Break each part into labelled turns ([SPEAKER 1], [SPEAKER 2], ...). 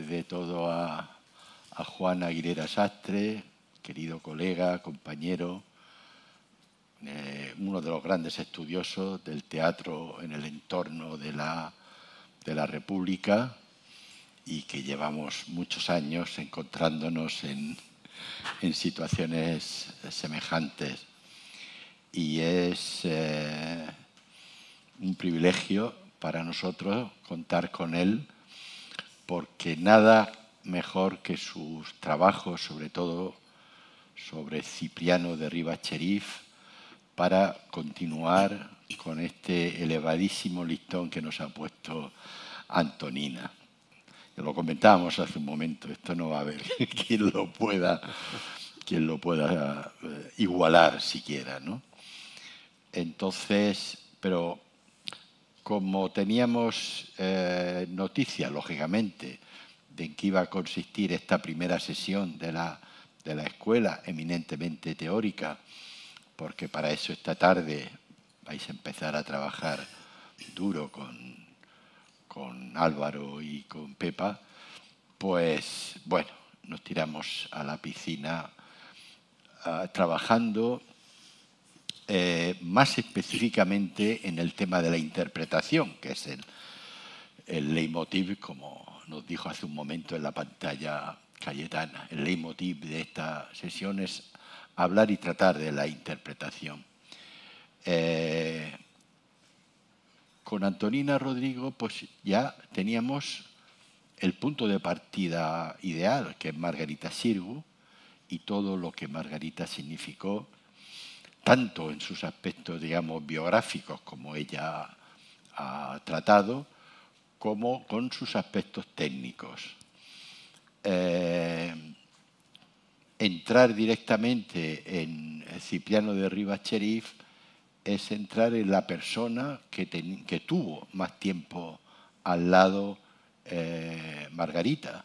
[SPEAKER 1] de todo a, Juan Aguilera Sastre, querido colega, compañero, eh, uno de los grandes estudiosos del teatro en el entorno de la, República y que llevamos muchos años encontrándonos en, situaciones semejantes. Y es eh, un privilegio para nosotros contar con él porque nada mejor que sus trabajos, sobre todo sobre Cipriano de Rivas para continuar con este elevadísimo listón que nos ha puesto Antonina. lo comentábamos hace un momento, esto no va a haber quien lo pueda, quien lo pueda eh, igualar siquiera, Entonces, pero como teníamos eh, noticia, lógicamente, de en qué iba a consistir esta primera sesión de la, de la escuela, eminentemente teórica, porque para eso esta tarde vais a empezar a trabajar duro con, Álvaro y con Pepa, pues bueno, nos tiramos a la piscina ah, trabajando eh, más específicamente en el tema de la interpretación, que es el, el leitmotiv, como nos dijo hace un momento en la pantalla Cayetana. El leitmotiv de esta sesión es hablar y tratar de la interpretación. Eh, con Antonina Rodrigo, pues ya teníamos el punto de partida ideal, que es Margarita Sirgu, y todo lo que Margarita significó tanto en sus aspectos, digamos, biográficos como ella ha tratado, como con sus aspectos técnicos. Eh, entrar directamente en Cipriano de Rivas Cherif es entrar en la persona que, tuvo más tiempo al lado eh, Margarita,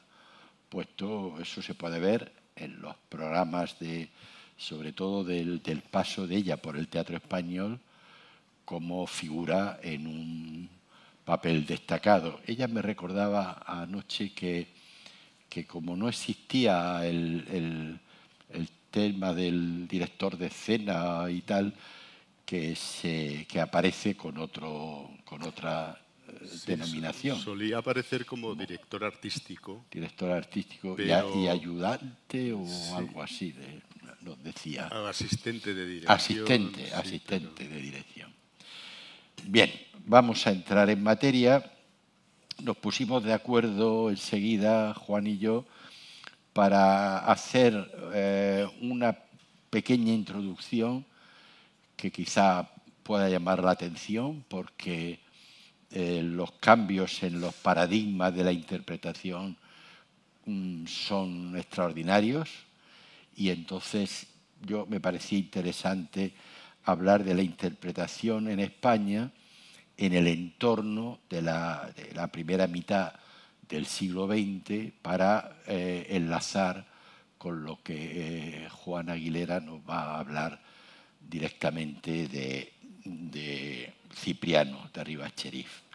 [SPEAKER 1] puesto eso se puede ver en los programas de, sobre todo del, del paso de ella por el teatro español como figura en un papel destacado. Ella me recordaba anoche que, que como no existía el, tema del director de escena y tal, que, se, que aparece con, otro, con otra eh, denominación.
[SPEAKER 2] Solía aparecer como director artístico.
[SPEAKER 1] Director artístico y, ayudante o algo así. De decía. Ah, asistente de dirección. Asistente, asistente de dirección. Bien, vamos a entrar en materia. Nos pusimos de acuerdo enseguida, Juan y yo, para hacer eh, una pequeña introducción que quizá pueda llamar la atención porque eh, los cambios en los paradigmas de la interpretación mm, son extraordinarios y entonces yo me parecía interesante hablar de la interpretación en España en el entorno de la, primera mitad del siglo XX para eh, enlazar con lo que eh, Juan Aguilera nos va a hablar directamente de, de Cipriano de Rivas Cherif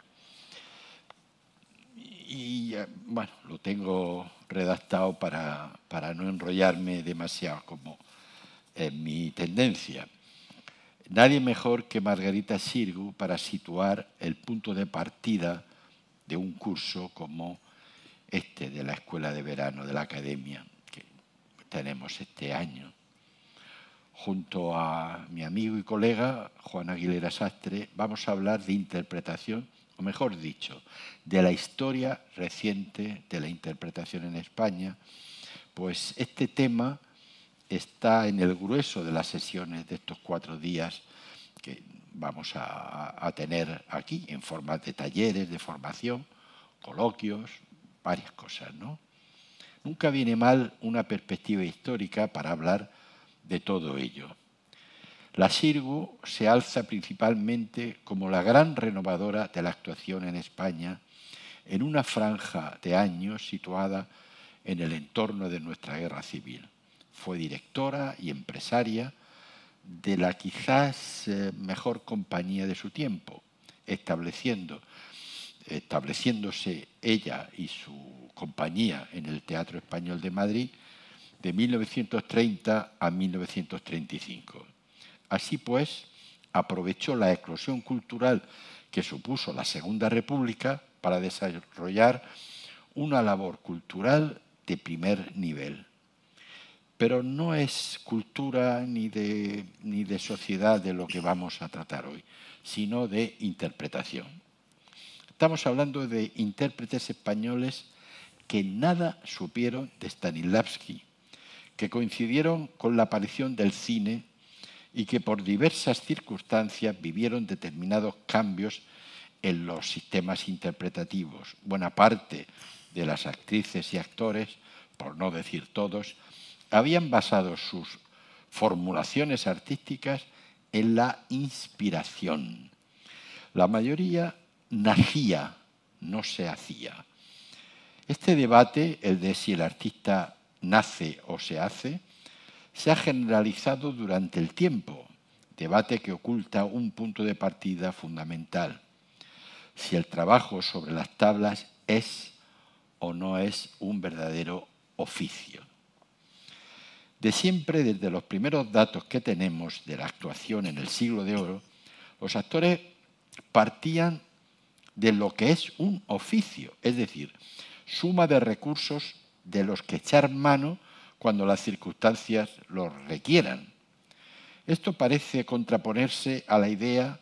[SPEAKER 1] y eh, bueno, lo tengo redactado para, no enrollarme demasiado como es mi tendencia. Nadie mejor que Margarita Sirgu para situar el punto de partida de un curso como este de la Escuela de Verano de la Academia que tenemos este año. Junto a mi amigo y colega Juan Aguilera Sastre vamos a hablar de interpretación mejor dicho, de la historia reciente de la interpretación en España, pues este tema está en el grueso de las sesiones de estos cuatro días que vamos a, tener aquí en forma de talleres, de formación, coloquios, varias cosas, ¿no? Nunca viene mal una perspectiva histórica para hablar de todo ello. La Sirgu se alza principalmente como la gran renovadora de la actuación en España, en una franja de años situada en el entorno de nuestra guerra civil. Fue directora y empresaria de la quizás eh, mejor compañía de su tiempo, estableciéndose ella y su compañía en el Teatro Español de Madrid de 1930 a 1935. Así pues, aprovechó la eclosión cultural que supuso la Segunda República para desarrollar una labor cultural de primer nivel. Pero no es cultura ni de, ni de sociedad de lo que vamos a tratar hoy, sino de interpretación. Estamos hablando de intérpretes españoles que nada supieron de Stanislavski, que coincidieron con la aparición del cine y que por diversas circunstancias vivieron determinados cambios en los sistemas interpretativos. Buena parte de las actrices y actores, por no decir todos, habían basado sus formulaciones artísticas en la inspiración. La mayoría nacía, no se hacía. Este debate, el de si el artista nace o se hace, se ha generalizado durante el tiempo, debate que oculta un punto de partida fundamental, si el trabajo sobre las tablas es o no es un verdadero oficio. De siempre, desde los primeros datos que tenemos de la actuación en el siglo de oro, los actores partían de lo que es un oficio, es decir, suma de recursos de los que echar mano cuando las circunstancias lo requieran. Esto parece contraponerse a la idea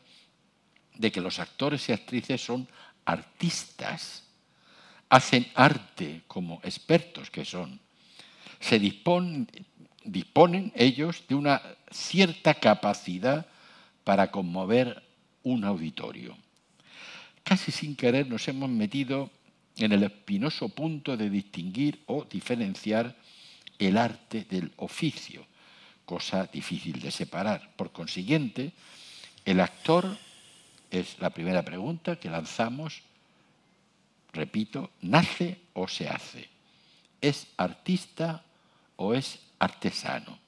[SPEAKER 1] de que los actores y actrices son artistas, hacen arte como expertos que son. Se disponen, disponen ellos de una cierta capacidad para conmover un auditorio. Casi sin querer nos hemos metido en el espinoso punto de distinguir o diferenciar el arte del oficio, cosa difícil de separar. Por consiguiente, el actor es la primera pregunta que lanzamos, repito, ¿nace o se hace? ¿Es artista o es artesano?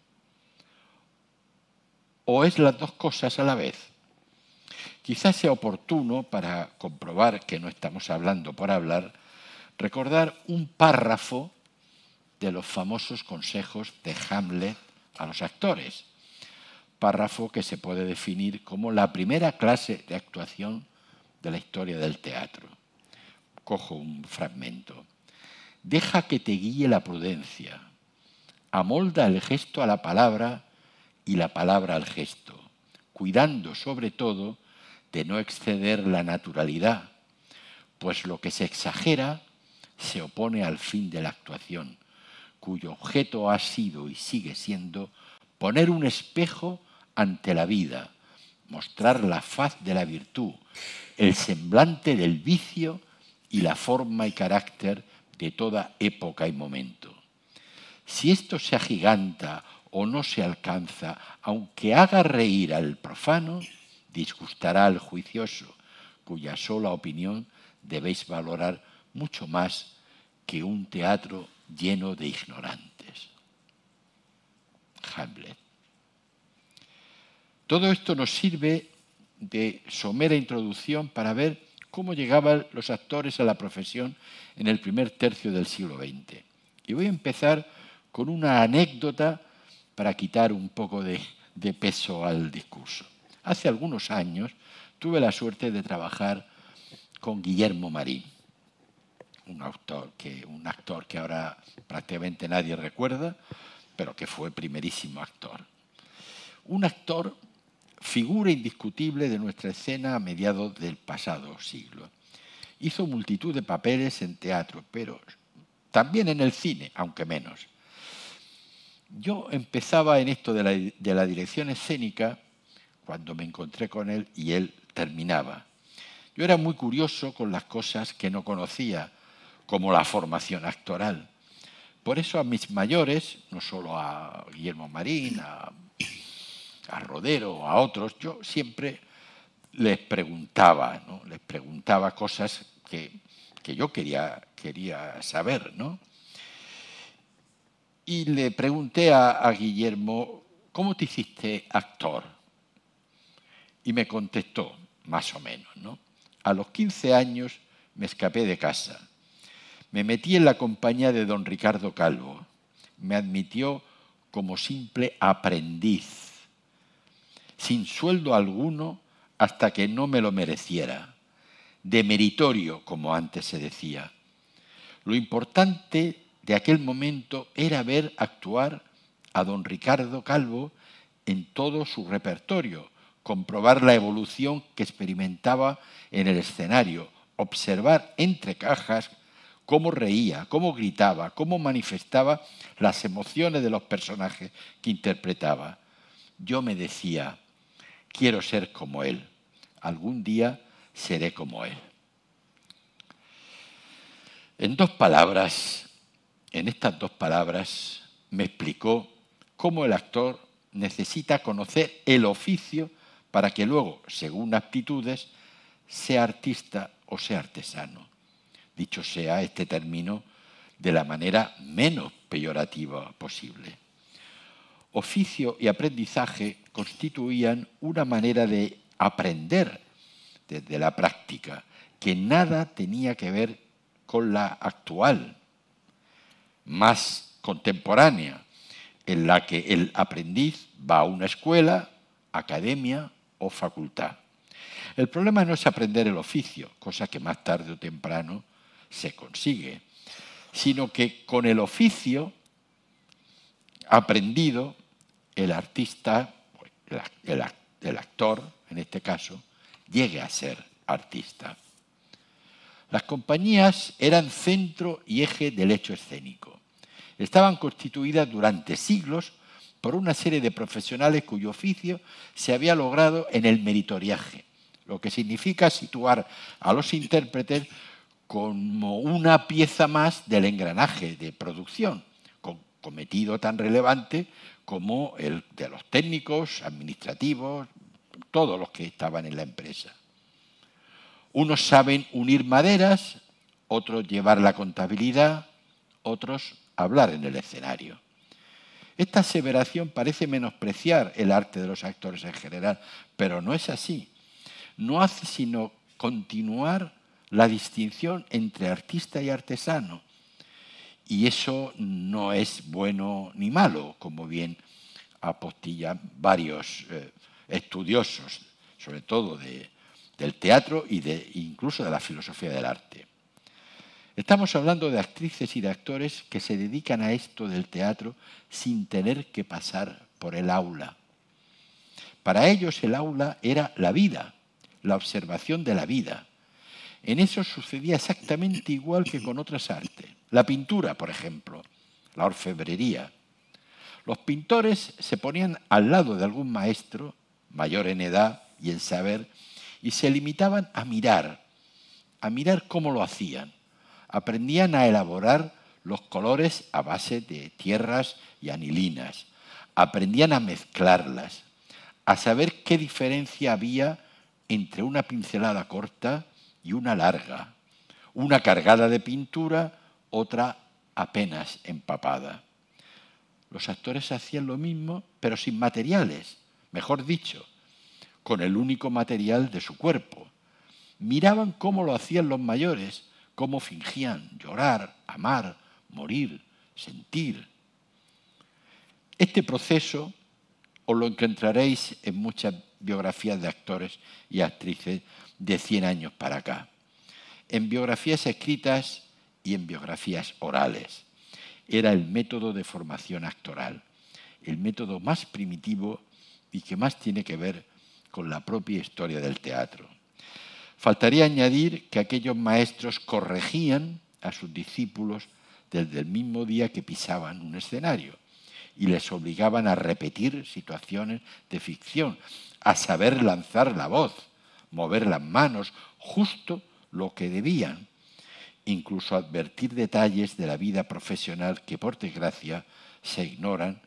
[SPEAKER 1] ¿O es las dos cosas a la vez? Quizás sea oportuno, para comprobar que no estamos hablando por hablar, recordar un párrafo de los famosos consejos de Hamlet a los actores, párrafo que se puede definir como la primera clase de actuación de la historia del teatro. Cojo un fragmento. Deja que te guíe la prudencia, amolda el gesto a la palabra y la palabra al gesto, cuidando sobre todo de no exceder la naturalidad, pues lo que se exagera se opone al fin de la actuación cuyo objeto ha sido y sigue siendo poner un espejo ante la vida, mostrar la faz de la virtud, el semblante del vicio y la forma y carácter de toda época y momento. Si esto se agiganta o no se alcanza, aunque haga reír al profano, disgustará al juicioso, cuya sola opinión debéis valorar mucho más que un teatro lleno de ignorantes. Hamlet. Todo esto nos sirve de somera introducción para ver cómo llegaban los actores a la profesión en el primer tercio del siglo XX. Y voy a empezar con una anécdota para quitar un poco de, de peso al discurso. Hace algunos años tuve la suerte de trabajar con Guillermo Marín un, que, un actor que ahora prácticamente nadie recuerda, pero que fue primerísimo actor. Un actor figura indiscutible de nuestra escena a mediados del pasado siglo. Hizo multitud de papeles en teatro, pero también en el cine, aunque menos. Yo empezaba en esto de la, de la dirección escénica cuando me encontré con él y él terminaba. Yo era muy curioso con las cosas que no conocía como la formación actoral. Por eso a mis mayores, no solo a Guillermo Marín, a, Rodero, a otros, yo siempre les preguntaba, les preguntaba cosas que, yo quería, quería saber. ¿no? Y le pregunté a, Guillermo, ¿cómo te hiciste actor? Y me contestó, más o menos, ¿no? a los 15 años me escapé de casa me metí en la compañía de don Ricardo Calvo. Me admitió como simple aprendiz, sin sueldo alguno hasta que no me lo mereciera, de meritorio, como antes se decía. Lo importante de aquel momento era ver actuar a don Ricardo Calvo en todo su repertorio, comprobar la evolución que experimentaba en el escenario, observar entre cajas cómo reía, cómo gritaba, cómo manifestaba las emociones de los personajes que interpretaba. Yo me decía, quiero ser como él, algún día seré como él. En dos palabras, en estas dos palabras, me explicó cómo el actor necesita conocer el oficio para que luego, según aptitudes, sea artista o sea artesano dicho sea este término de la manera menos peyorativa posible. Oficio y aprendizaje constituían una manera de aprender desde la práctica, que nada tenía que ver con la actual, más contemporánea, en la que el aprendiz va a una escuela, academia o facultad. El problema no es aprender el oficio, cosa que más tarde o temprano se consigue, sino que con el oficio aprendido, el artista, el, actor en este caso, llegue a ser artista. Las compañías eran centro y eje del hecho escénico. Estaban constituidas durante siglos por una serie de profesionales cuyo oficio se había logrado en el meritoriaje, lo que significa situar a los intérpretes como una pieza más del engranaje de producción, cometido tan relevante como el de los técnicos, administrativos, todos los que estaban en la empresa. Unos saben unir maderas, otros llevar la contabilidad, otros hablar en el escenario. Esta aseveración parece menospreciar el arte de los actores en general, pero no es así. No hace sino continuar la distinción entre artista y artesano. Y eso no es bueno ni malo, como bien apostillan varios eh, estudiosos, sobre todo de, del teatro y de, incluso de la filosofía del arte. Estamos hablando de actrices y de actores que se dedican a esto del teatro sin tener que pasar por el aula. Para ellos el aula era la vida, la observación de la vida, en eso sucedía exactamente igual que con otras artes. La pintura, por ejemplo, la orfebrería. Los pintores se ponían al lado de algún maestro, mayor en edad y en saber, y se limitaban a mirar, a mirar cómo lo hacían. Aprendían a elaborar los colores a base de tierras y anilinas. Aprendían a mezclarlas, a saber qué diferencia había entre una pincelada corta y una larga, una cargada de pintura, otra apenas empapada. Los actores hacían lo mismo, pero sin materiales, mejor dicho, con el único material de su cuerpo. Miraban cómo lo hacían los mayores, cómo fingían llorar, amar, morir, sentir. Este proceso os lo encontraréis en muchas biografías de actores y actrices de 100 años para acá, en biografías escritas y en biografías orales. Era el método de formación actoral, el método más primitivo y que más tiene que ver con la propia historia del teatro. Faltaría añadir que aquellos maestros corregían a sus discípulos desde el mismo día que pisaban un escenario y les obligaban a repetir situaciones de ficción, a saber lanzar la voz mover las manos, justo lo que debían, incluso advertir detalles de la vida profesional que por desgracia se ignoran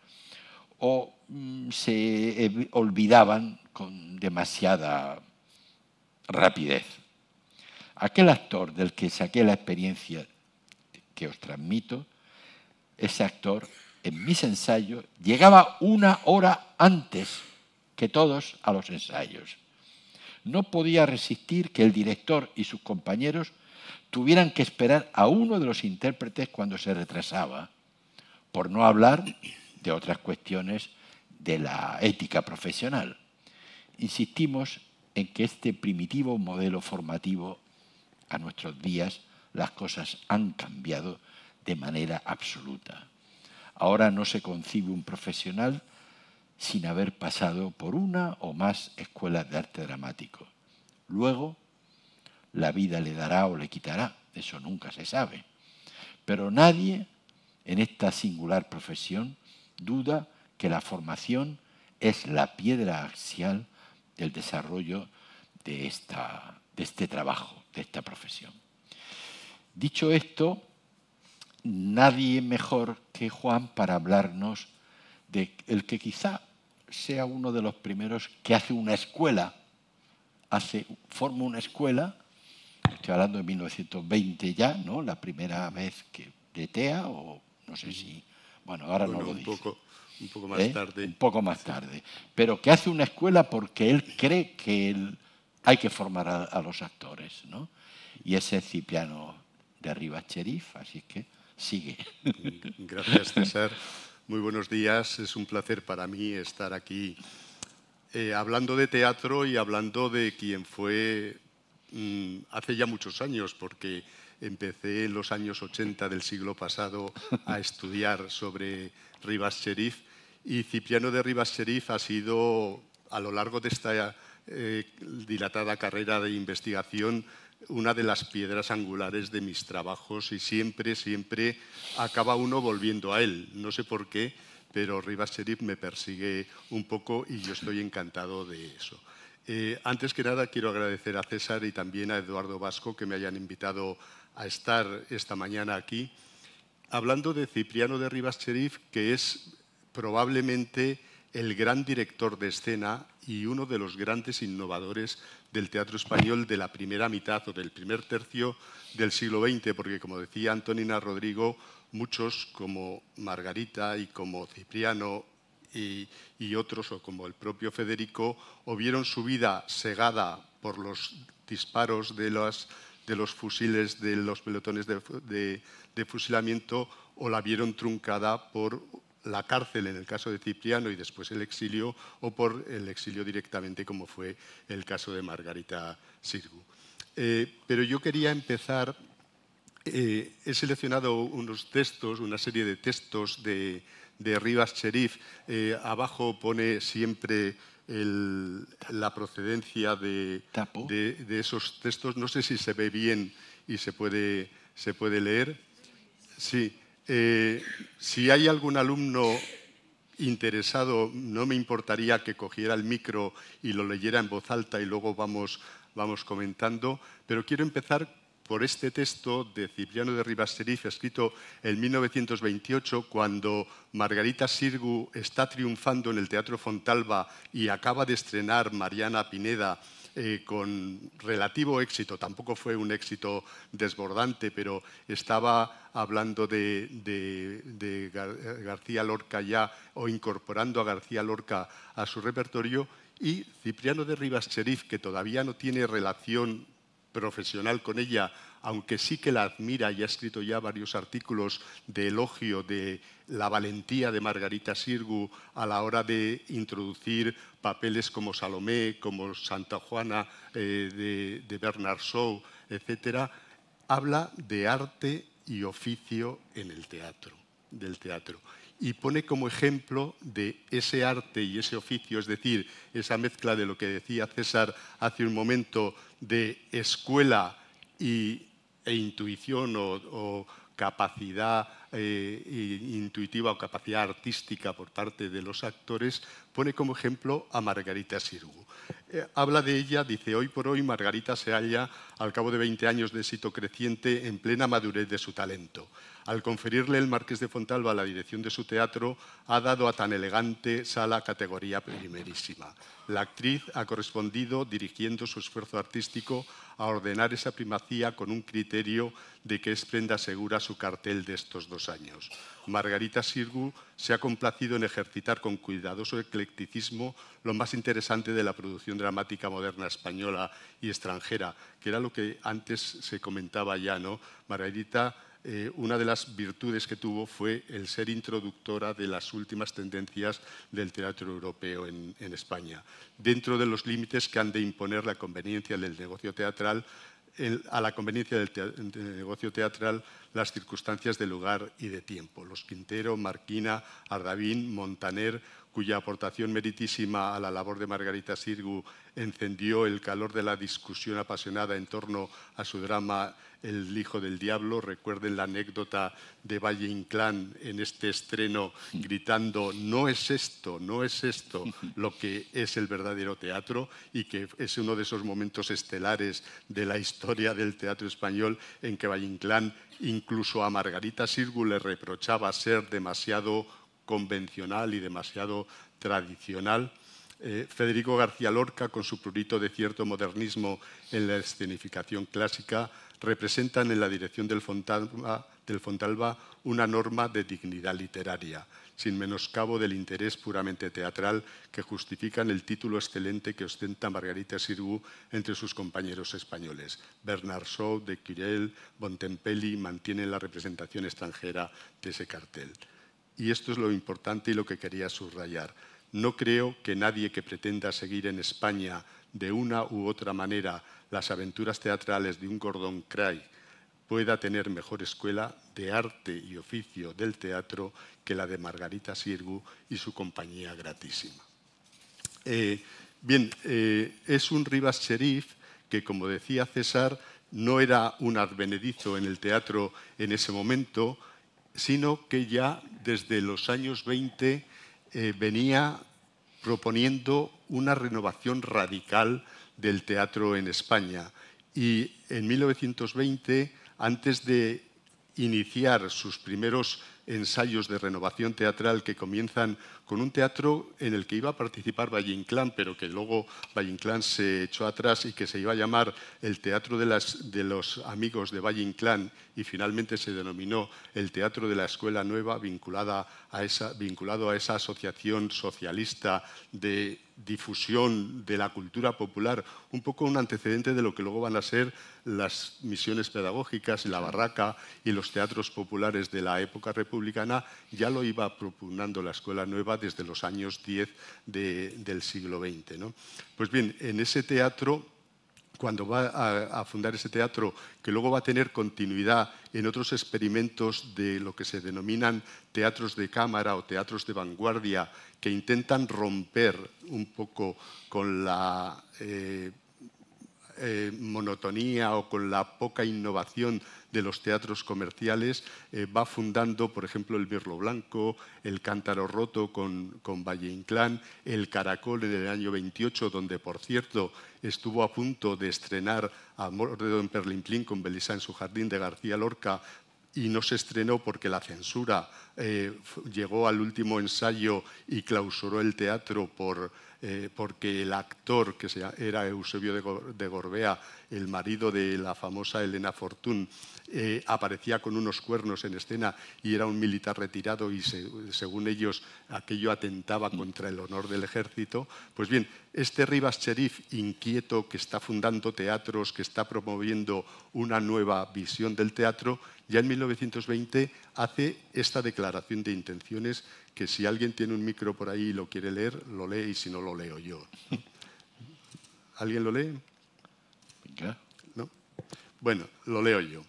[SPEAKER 1] o mm, se olvidaban con demasiada rapidez. Aquel actor del que saqué la experiencia que os transmito, ese actor en mis ensayos llegaba una hora antes que todos a los ensayos no podía resistir que el director y sus compañeros tuvieran que esperar a uno de los intérpretes cuando se retrasaba, por no hablar de otras cuestiones de la ética profesional. Insistimos en que este primitivo modelo formativo a nuestros días las cosas han cambiado de manera absoluta. Ahora no se concibe un profesional sin haber pasado por una o más escuelas de arte dramático. Luego, la vida le dará o le quitará, eso nunca se sabe. Pero nadie en esta singular profesión duda que la formación es la piedra axial del desarrollo de, esta, de este trabajo, de esta profesión. Dicho esto, nadie mejor que Juan para hablarnos el que quizá sea uno de los primeros que hace una escuela, hace, forma una escuela, estoy hablando de 1920 ya, ¿no? La primera vez que de o no sé si, bueno, ahora no lo un Poco, un poco más ¿Eh? tarde. Un poco más tarde. Pero que hace una escuela porque él cree que hay que formar a, los actores, ¿no? Y ese Cipriano de arriba Cherif, así que sigue. Gracias, César. Muy
[SPEAKER 2] buenos días, es un placer para mí estar aquí eh, hablando de teatro y hablando de quien fue mm, hace ya muchos años, porque empecé en los años 80 del siglo pasado a estudiar sobre Rivas Sherif y Cipriano de Rivas Sherif ha sido, a lo largo de esta eh, dilatada carrera de investigación, una de las piedras angulares de mis trabajos y siempre, siempre acaba uno volviendo a él. No sé por qué, pero Rivas Cherif me persigue un poco y yo estoy encantado de eso. Eh, antes que nada, quiero agradecer a César y también a Eduardo Vasco que me hayan invitado a estar esta mañana aquí, hablando de Cipriano de Rivas Cherif, que es probablemente el gran director de escena y uno de los grandes innovadores del teatro español de la primera mitad o del primer tercio del siglo XX, porque como decía Antonina Rodrigo, muchos como Margarita y como Cipriano y, otros, o como el propio Federico, o vieron su vida segada por los disparos de, de los fusiles de los pelotones de fusilamiento, o la vieron truncada por la cárcel en el caso de Cipriano y después el exilio, o por el exilio directamente, como fue el caso de Margarita Sirgu. Eh, pero yo quería empezar, eh, he seleccionado unos textos, una serie de textos de, Rivas Cherif. Eh, abajo pone siempre la procedencia de, esos textos. No sé si se ve bien y se puede, se puede leer. Sí, eh, si hay algún alumno interesado, no me importaría que cogiera el micro y lo leyera en voz alta y luego vamos, vamos comentando, pero quiero empezar por este texto de Cipriano de Ribasteriz, escrito en 1928, cuando Margarita Sirgu está triunfando en el Teatro Fontalba y acaba de estrenar Mariana Pineda eh, con relativo éxito, tampoco fue un éxito desbordante, pero estaba hablando de, García Lorca ya o incorporando a García Lorca a su repertorio y Cipriano de Rivas Cherif, que todavía no tiene relación profesional con ella aunque sí que la admira y ha escrito ya varios artículos de elogio de la valentía de Margarita Sirgu a la hora de introducir papeles como Salomé, como Santa Juana eh, de, de Bernard Shaw, etc., habla de arte y oficio en el teatro, del teatro y pone como ejemplo de ese arte y ese oficio, es decir, esa mezcla de lo que decía César hace un momento de escuela y e intuición o, o capacidad e intuitiva o capacidad artística por parte de los actores, pone como ejemplo a Margarita Sirgu. Eh, habla de ella, dice, hoy por hoy Margarita se halla, al cabo de 20 años de éxito creciente, en plena madurez de su talento. Al conferirle el Marqués de Fontalba la dirección de su teatro, ha dado a tan elegante sala categoría primerísima. La actriz ha correspondido dirigiendo su esfuerzo artístico a ordenar esa primacía con un criterio de que es prenda segura su cartel de estos dos años. Margarita Sirgu se ha complacido en ejercitar con cuidadoso eclecticismo lo más interesante de la producción dramática moderna española y extranjera, que era lo que antes se comentaba ya, ¿no? Margarita eh, una de las virtudes que tuvo fue el ser introductora de las últimas tendencias del teatro europeo en España. Dentro de los límites que han de imponer la conveniencia del negocio teatral, a la conveniencia del, negocio teatral las circunstancias de lugar y de tiempo. Los Quintero, Marquina, Ardavín, Montaner, cuya aportación meritísima a la labor de Margarita Sirgu encendió el calor de la discusión apasionada en torno a su drama El hijo del diablo. Recuerden la anécdota de Valle Inclán en este estreno gritando, no es esto, no es esto lo que es el verdadero teatro y que es uno de esos momentos estelares de la historia del teatro español en que Valle Inclán incluso a Margarita Sirgu le reprochaba ser demasiado convencional y demasiado tradicional, eh, Federico García Lorca, con su prurito de cierto modernismo en la escenificación clásica, representan en la dirección del Fontalba, una norma de dignidad literaria, sin menoscabo del interés puramente teatral que justifican el título excelente que ostenta Margarita Sirgu entre sus compañeros españoles. Bernard Shaw, de Quirel, Bontempelli mantienen la representación extranjera de ese cartel y esto es lo importante y lo que quería subrayar, no creo que nadie que pretenda seguir en España de una u otra manera las aventuras teatrales de un Gordon Craig pueda tener mejor escuela de arte y oficio del teatro que la de Margarita Sirgu y su compañía gratísima. Eh, bien, eh, es un Rivas Sherif que, como decía César, no era un advenedizo en el teatro en ese momento, sino que ya desde los años 20 eh, venía proponiendo una renovación radical del teatro en España. Y en 1920, antes de iniciar sus primeros ensayos de renovación teatral que comienzan con un teatro en el que iba a participar Valle Inclán, pero que luego Valle Inclán se echó atrás y que se iba a llamar el Teatro de, los Amigos de Valle Inclán y finalmente se denominó el Teatro de la Escuela Nueva vinculado a esa asociación socialista de difusión de la cultura popular, un poco un antecedente de lo que luego van a ser las misiones pedagógicas la barraca y los teatros populares de la época republicana, ya lo iba propugnando la Escuela Nueva desde los años 10 del siglo XX. Pues bien, en ese teatro cuando va a, fundar ese teatro, que luego va a tener continuidad en otros experimentos de lo que se denominan teatros de cámara o teatros de vanguardia, que intentan romper un poco con la... Eh, eh, monotonía o con la poca innovación de los teatros comerciales, eh, va fundando, por ejemplo, el Birlo Blanco, el Cántaro Roto con, Valle Inclán, el Caracol del año 28, donde, por cierto, estuvo a punto de estrenar Amor Don Perlimplín con Belisa en su jardín de García Lorca, y no se estrenó porque la censura eh, llegó al último ensayo y clausuró el teatro por eh, porque el actor, que era Eusebio de Gorbea, el marido de la famosa Elena Fortún, eh, aparecía con unos cuernos en escena y era un militar retirado y según ellos aquello atentaba contra el honor del ejército, pues bien, este Rivas Cherif inquieto que está fundando teatros, que está promoviendo una nueva visión del teatro, ya en 1920 hace esta declaración de intenciones que si alguien tiene un micro por ahí y lo quiere leer, lo lee y si no, lo leo yo. ¿Alguien lo lee? ¿No? Bueno, lo leo yo.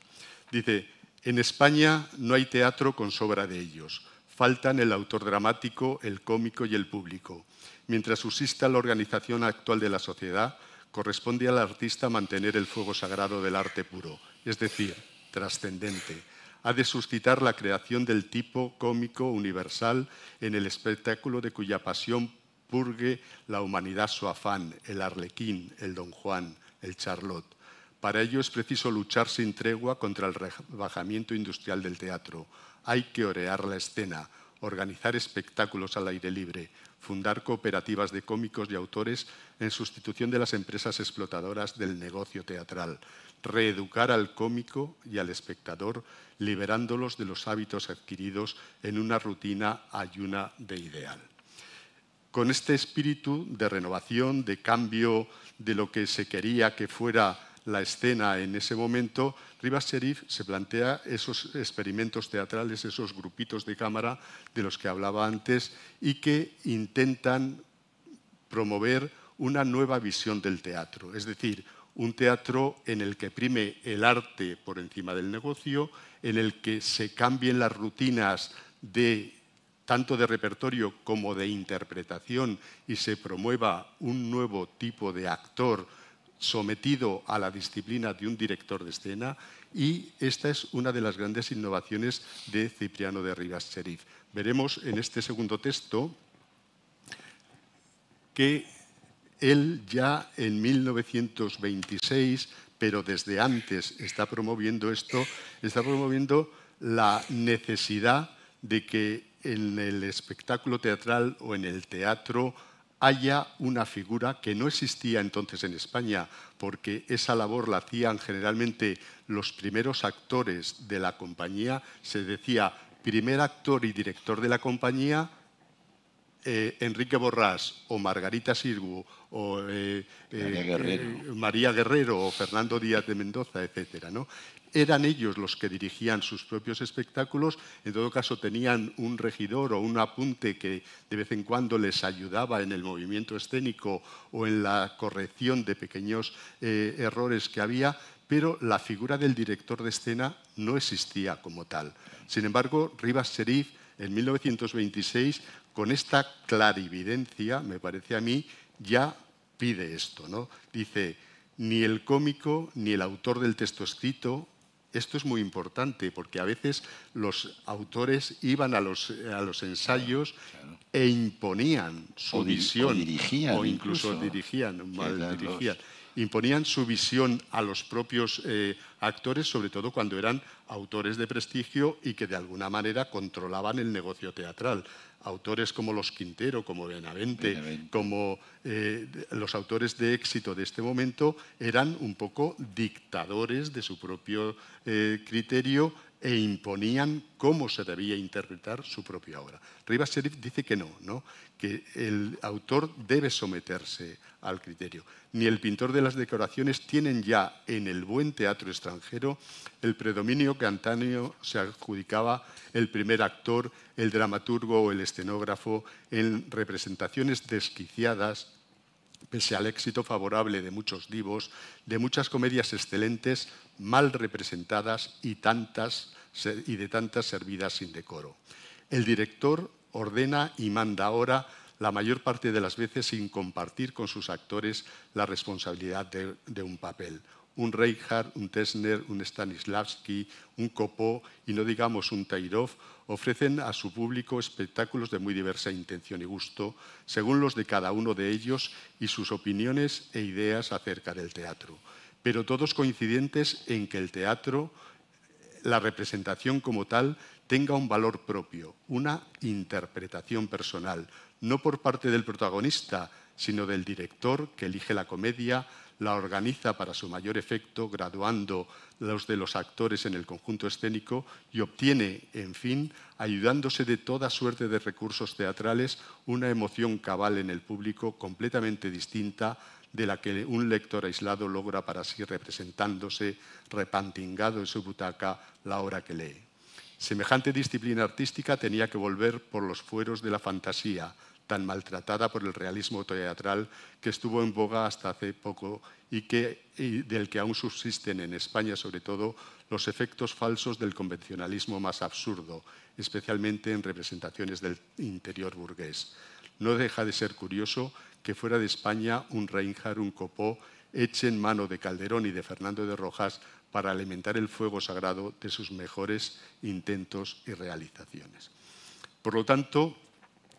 [SPEAKER 2] Dice, en España no hay teatro con sobra de ellos. Faltan el autor dramático, el cómico y el público. Mientras subsista la organización actual de la sociedad, corresponde al artista mantener el fuego sagrado del arte puro, es decir, trascendente ha de suscitar la creación del tipo cómico universal en el espectáculo de cuya pasión purgue la humanidad su afán, el arlequín, el don Juan, el Charlotte. Para ello es preciso luchar sin tregua contra el rebajamiento industrial del teatro. Hay que orear la escena, organizar espectáculos al aire libre, fundar cooperativas de cómicos y autores en sustitución de las empresas explotadoras del negocio teatral, reeducar al cómico y al espectador, liberándolos de los hábitos adquiridos en una rutina ayuna de ideal. Con este espíritu de renovación, de cambio de lo que se quería que fuera la escena en ese momento, Rivas Sheriff se plantea esos experimentos teatrales, esos grupitos de cámara de los que hablaba antes y que intentan promover una nueva visión del teatro, es decir, un teatro en el que prime el arte por encima del negocio, en el que se cambien las rutinas tanto de repertorio como de interpretación y se promueva un nuevo tipo de actor sometido a la disciplina de un director de escena y esta es una de las grandes innovaciones de Cipriano de Rivas Cherif. Veremos en este segundo texto que él ya en 1926, pero desde antes está promoviendo esto, está promoviendo la necesidad de que en el espectáculo teatral o en el teatro haya una figura que no existía entonces en España, porque esa labor la hacían generalmente los primeros actores de la compañía. Se decía primer actor y director de la compañía, eh, Enrique Borrás o Margarita Sirgu o eh, eh, María, Guerrero. o Fernando Díaz de Mendoza, etc. ¿no? Eran ellos los que dirigían sus propios espectáculos, en todo caso tenían un regidor o un apunte que de vez en cuando les ayudaba en el movimiento escénico o en la corrección de pequeños errores que había, pero la figura del director de escena no existía como tal. Sin embargo, Rivas Sherif... en 1926 con esta clarividencia, me parece a mí, ya pide esto. ¿no? Dice, ni el cómico ni el autor del texto escrito, esto es muy importante, porque a veces los autores iban a los, ensayos e imponían su visión. o dirigían. O incluso, dirigían, mal dirigían imponían su visión a los propios eh, actores, sobre todo cuando eran autores de prestigio y que de alguna manera controlaban el negocio teatral. Autores como los Quintero, como Benavente, como eh, los autores de éxito de este momento eran un poco dictadores de su propio eh, criterio e imponían cómo se debía interpretar su propia obra. Rivas dice que no, no, que el autor debe someterse al criterio. Ni el pintor de las decoraciones tienen ya en el buen teatro extranjero el predominio que antaño se adjudicaba el primer actor, el dramaturgo o el escenógrafo en representaciones desquiciadas pese al éxito favorable de muchos divos, de muchas comedias excelentes, mal representadas y tantas y de tantas servidas sin decoro. El director ordena y manda ahora la mayor parte de las veces sin compartir con sus actores la responsabilidad de, un papel. Un Reinhardt, un Tesner, un Stanislavski, un Copó y no digamos un Tairov ofrecen a su público espectáculos de muy diversa intención y gusto, según los de cada uno de ellos y sus opiniones e ideas acerca del teatro, pero todos coincidentes en que el teatro la representación como tal tenga un valor propio, una interpretación personal, no por parte del protagonista, sino del director que elige la comedia, la organiza para su mayor efecto, graduando los de los actores en el conjunto escénico y obtiene, en fin, ayudándose de toda suerte de recursos teatrales, una emoción cabal en el público completamente distinta de la que un lector aislado logra para sí representándose, repantingado en su butaca, la hora que lee. Semejante disciplina artística tenía que volver por los fueros de la fantasía, tan maltratada por el realismo teatral que estuvo en boga hasta hace poco y, que, y del que aún subsisten en España sobre todo los efectos falsos del convencionalismo más absurdo, especialmente en representaciones del interior burgués. No deja de ser curioso que fuera de España un Reinhard, un Copó, eche en mano de Calderón y de Fernando de Rojas para alimentar el fuego sagrado de sus mejores intentos y realizaciones. Por lo tanto,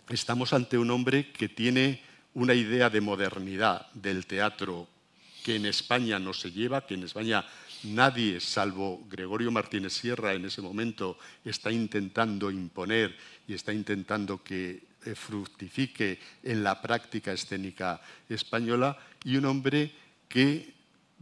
[SPEAKER 2] estamos ante un hombre que tiene una idea de modernidad del teatro que en España no se lleva, que en España nadie, salvo Gregorio Martínez Sierra en ese momento, está intentando imponer y está intentando que eh, fructifique en la práctica escénica española y un hombre que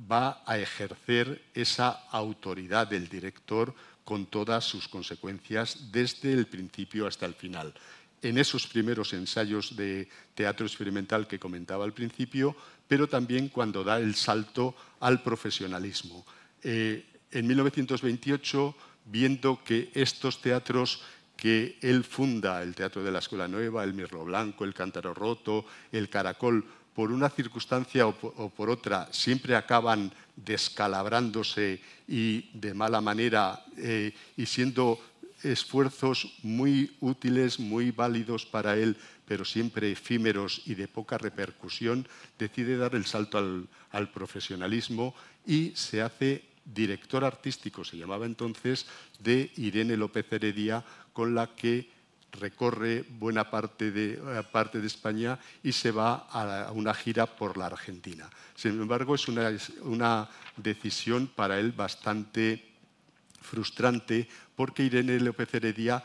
[SPEAKER 2] va a ejercer esa autoridad del director con todas sus consecuencias desde el principio hasta el final. En esos primeros ensayos de teatro experimental que comentaba al principio, pero también cuando da el salto al profesionalismo. Eh, en 1928, viendo que estos teatros que él funda el Teatro de la Escuela Nueva, el Mirlo Blanco, el Cántaro Roto, el Caracol, por una circunstancia o por otra, siempre acaban descalabrándose y de mala manera eh, y siendo esfuerzos muy útiles, muy válidos para él, pero siempre efímeros y de poca repercusión, decide dar el salto al, al profesionalismo y se hace director artístico, se llamaba entonces, de Irene López Heredia con la que recorre buena parte de, eh, parte de España y se va a una gira por la Argentina. Sin embargo, es una, decisión para él bastante frustrante porque Irene López Heredia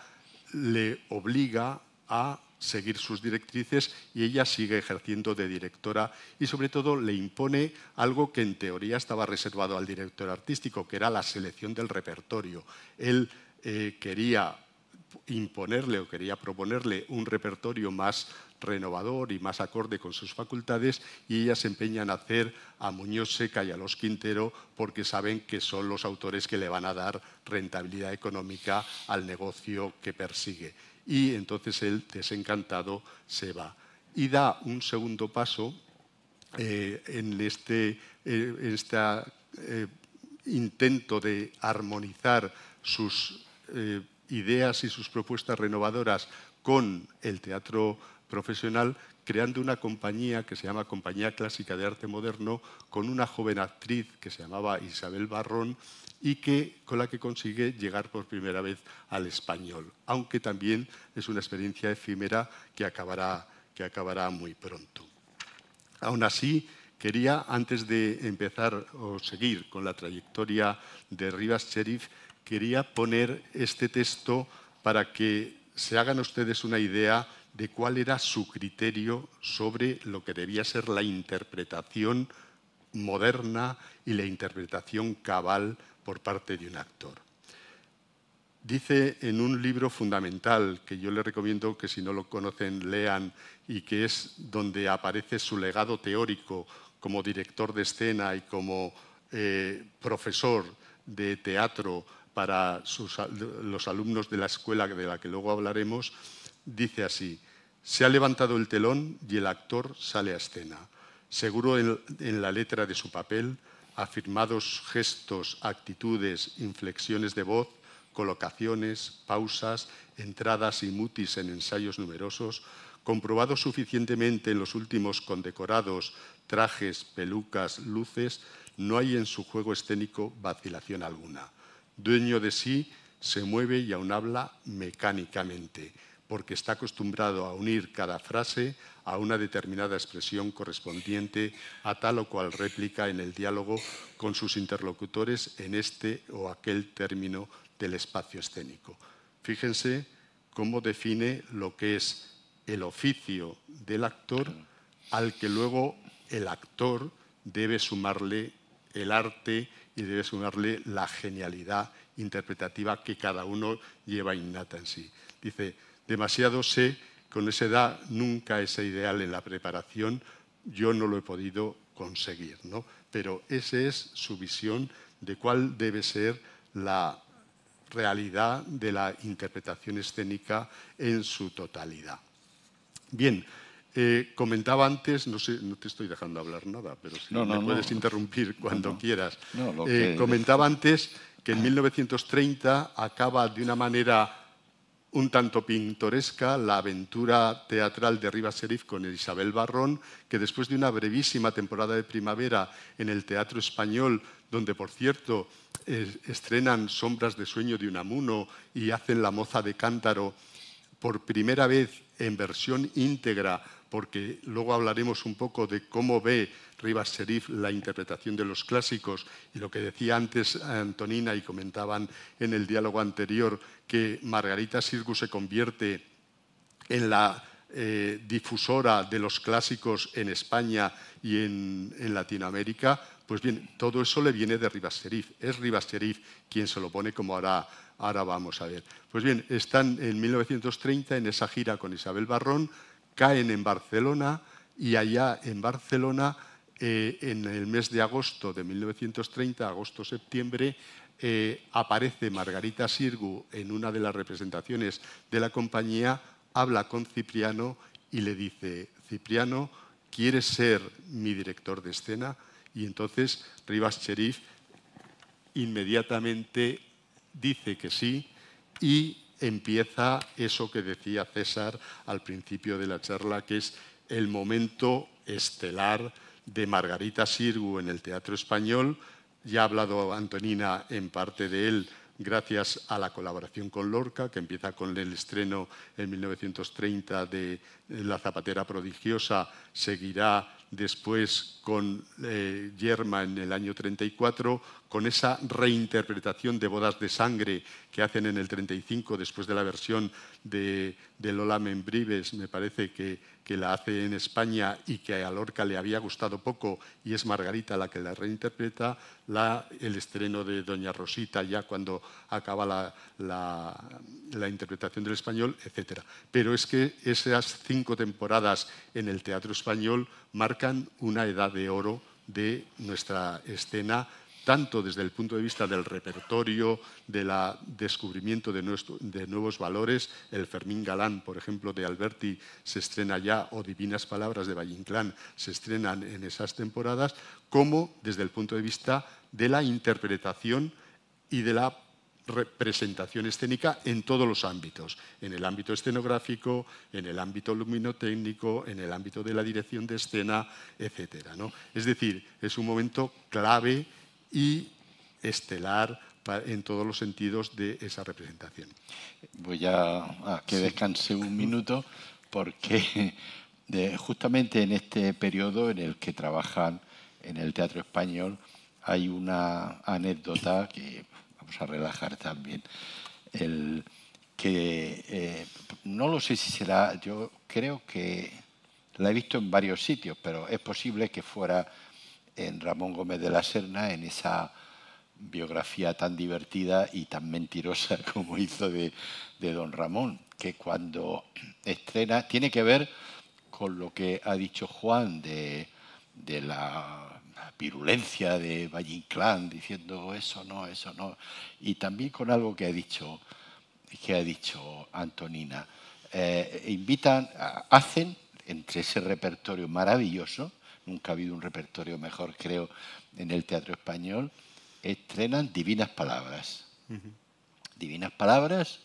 [SPEAKER 2] le obliga a seguir sus directrices y ella sigue ejerciendo de directora y sobre todo le impone algo que en teoría estaba reservado al director artístico, que era la selección del repertorio. Él eh, quería imponerle o quería proponerle un repertorio más renovador y más acorde con sus facultades y ellas se empeñan a hacer a Muñoz Seca y a los Quintero porque saben que son los autores que le van a dar rentabilidad económica al negocio que persigue. Y entonces él, desencantado, se va. Y da un segundo paso eh, en este, eh, eh, intento de armonizar sus ideas y sus propuestas renovadoras con el teatro profesional, creando una compañía que se llama Compañía Clásica de Arte Moderno, con una joven actriz que se llamaba Isabel Barrón y que, con la que consigue llegar por primera vez al español, aunque también es una experiencia efímera que acabará, que acabará muy pronto. Aún así, quería, antes de empezar o seguir con la trayectoria de Rivas Cherif, quería poner este texto para que se hagan ustedes una idea de cuál era su criterio sobre lo que debía ser la interpretación moderna y la interpretación cabal por parte de un actor. Dice en un libro fundamental que yo le recomiendo que si no lo conocen lean y que es donde aparece su legado teórico como director de escena y como eh, profesor de teatro para los alumnos de la escuela de la que luego hablaremos, dice así, se ha levantado el telón y el actor sale a escena. Seguro en, la letra de su papel, afirmados gestos, actitudes, inflexiones de voz, colocaciones, pausas, entradas y mutis en ensayos numerosos, comprobados suficientemente en los últimos condecorados, trajes, pelucas, luces, no hay en su juego escénico vacilación alguna dueño de sí, se mueve y aún habla mecánicamente, porque está acostumbrado a unir cada frase a una determinada expresión correspondiente a tal o cual réplica en el diálogo con sus interlocutores en este o aquel término del espacio escénico. Fíjense cómo define lo que es el oficio del actor al que luego el actor debe sumarle el arte y debe sumarle la genialidad interpretativa que cada uno lleva innata en sí. Dice, demasiado sé, con esa edad nunca ese ideal en la preparación, yo no lo he podido conseguir, Pero esa es su visión de cuál debe ser la realidad de la interpretación escénica en su totalidad. Bien, eh, comentaba antes, no sé, no te estoy dejando hablar nada, pero si me puedes interrumpir cuando quieras. Eh, comentaba antes que en 1930 acaba de una manera un tanto pintoresca la aventura teatral de Rivas con Isabel Barrón, que después de una brevísima temporada de primavera en el Teatro Español, donde por cierto estrenan Sombras de Sueño de Unamuno y hacen La Moza de Cántaro por primera vez en versión íntegra porque luego hablaremos un poco de cómo ve Rivas Serif la interpretación de los clásicos y lo que decía antes Antonina y comentaban en el diálogo anterior, que Margarita Sirgu se convierte en la eh, difusora de los clásicos en España y en, Latinoamérica, pues bien, todo eso le viene de Rivas Sherif. Es Rivas Sherif quien se lo pone como ahora vamos a ver. Pues bien, están en 1930 en esa gira con Isabel Barrón, caen en Barcelona y allá en Barcelona, eh, en el mes de agosto de 1930, agosto-septiembre, eh, aparece Margarita Sirgu en una de las representaciones de la compañía, habla con Cipriano y le dice, Cipriano, ¿quieres ser mi director de escena? Y entonces Rivas Cherif inmediatamente dice que sí y empieza eso que decía César al principio de la charla, que es el momento estelar de Margarita Sirgu en el Teatro Español. Ya ha hablado Antonina en parte de él gracias a la colaboración con Lorca, que empieza con el estreno en 1930 de La Zapatera Prodigiosa, seguirá después con eh, Yerma en el año 34, con esa reinterpretación de Bodas de Sangre que hacen en el 35 después de la versión de, Lola Membrives, me parece que, la hace en España y que a Lorca le había gustado poco y es Margarita la que la reinterpreta, la, el estreno de Doña Rosita ya cuando acaba la, la interpretación del español, etc. Pero es que esas cinco temporadas en el teatro español marcan una edad de oro de nuestra escena tanto desde el punto de vista del repertorio, del descubrimiento de, nuevos valores. El Fermín Galán, por ejemplo, de Alberti se estrena ya, o Divinas Palabras de Vallinclán se estrenan en esas temporadas, como desde el punto de vista de la interpretación y de la representación escénica en todos los ámbitos, en el ámbito escenográfico, en el ámbito luminotécnico, en el ámbito de la dirección de escena, etc. Es decir, es un momento clave y estelar en todos los sentidos de esa
[SPEAKER 1] representación. Voy a, que descanse un minuto porque justamente en este periodo en el que trabajan en el teatro español hay una anécdota que vamos a relajar también. que eh, no lo sé si será, yo creo que la he visto en varios sitios, pero es posible que fuera en Ramón Gómez de la Serna, en esa biografía tan divertida y tan mentirosa como hizo de, don Ramón, que cuando estrena tiene que ver con lo que ha dicho Juan de, la virulencia de Valle diciendo eso no, eso no, y también con algo que ha dicho, que ha dicho Antonina. Eh, invitan, hacen entre ese repertorio maravilloso, nunca ha habido un repertorio mejor, creo, en el teatro español, estrenan Divinas Palabras. Divinas Palabras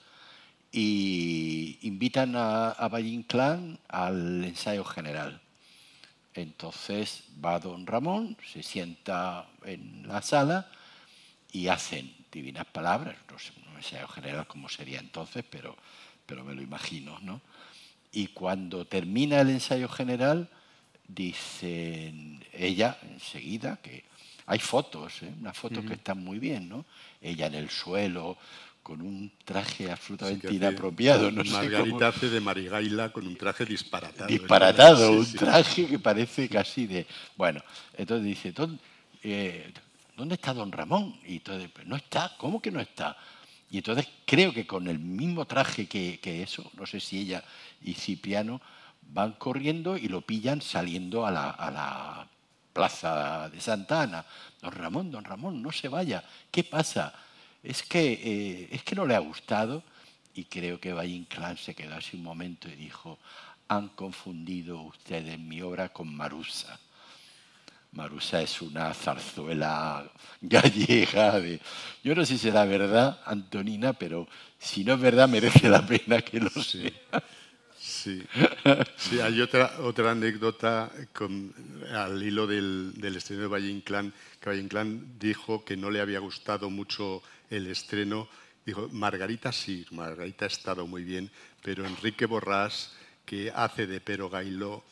[SPEAKER 1] y invitan a, a Clan al ensayo general. Entonces va don Ramón, se sienta en la sala y hacen divinas palabras, no sé, un ensayo general como sería entonces, pero, pero me lo imagino, ¿no? Y cuando termina el ensayo general, dice ella enseguida que hay fotos, ¿eh? unas fotos que están muy bien, ¿no? Ella en el suelo, con un traje absolutamente inapropiado. No Margarita
[SPEAKER 2] hace de Marigaila con un traje disparatado.
[SPEAKER 1] ¿eh? Disparatado, un traje que parece casi de... Bueno, entonces dice, eh, ¿dónde, está don Ramón? Y entonces, pues no está, ¿cómo que no está? Y entonces creo que con el mismo traje que, que eso, no sé si ella y Cipriano, van corriendo y lo pillan saliendo a la, plaza de Santa Ana. Don Ramón, don Ramón, no se vaya. ¿Qué pasa? Es que, eh, es que no le ha gustado. Y creo que Valle Inclán se quedó así un momento y dijo, han confundido ustedes mi obra con Marusa. Marusa es una zarzuela gallega. De... Yo no sé si será verdad, Antonina, pero si no es verdad merece la pena que lo sé. Sí,
[SPEAKER 2] sí hay otra, otra anécdota al hilo del, estreno de Valle Inclán, que Valle Inclán dijo que no le había gustado mucho el estreno. Dijo, Margarita sí, Margarita ha estado muy bien, pero Enrique Borrás, que hace de Pero Gailo,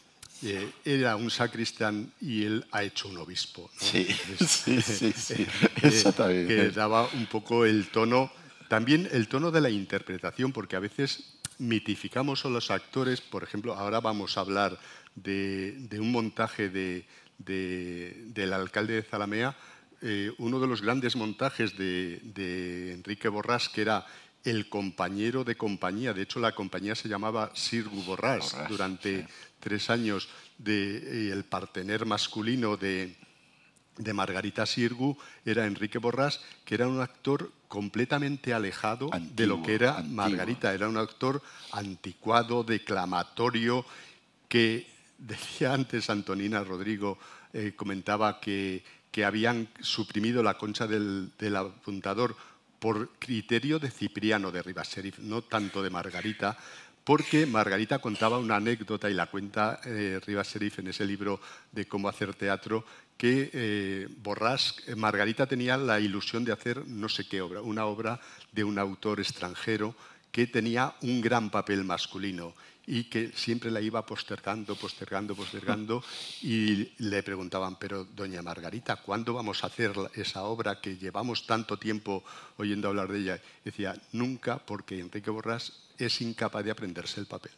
[SPEAKER 2] eh, era un sacristán y él ha hecho un obispo. Sí, sí, sí, sí. Eh, que daba un poco el tono, también el tono de la interpretación, porque a veces mitificamos a los actores, por ejemplo, ahora vamos a hablar de, un montaje de, del alcalde de Zalamea, eh, uno de los grandes montajes de, Enrique Borrás, que era el compañero de compañía. De hecho, la compañía se llamaba Sirgu Borrás, durante tres años, de, eh, el partener masculino de, de Margarita Sirgu era Enrique Borrás, que era un actor completamente alejado de lo que era Margarita. Era un actor anticuado, declamatorio, que decía antes Antonina Rodrigo, eh, comentaba que, que, habían suprimido la concha del, apuntador por criterio de Cipriano de Rivas no tanto de Margarita, porque Margarita contaba una anécdota y la cuenta eh, Rivas Serif en ese libro de cómo hacer teatro, que eh, Borrás, eh, Margarita tenía la ilusión de hacer no sé qué obra, una obra de un autor extranjero que tenía un gran papel masculino y que siempre la iba postergando, postergando, postergando, y le preguntaban, pero doña Margarita, ¿cuándo vamos a hacer esa obra que llevamos tanto tiempo oyendo hablar de ella? decía, nunca, porque Enrique Borrás es incapaz de aprenderse el papel.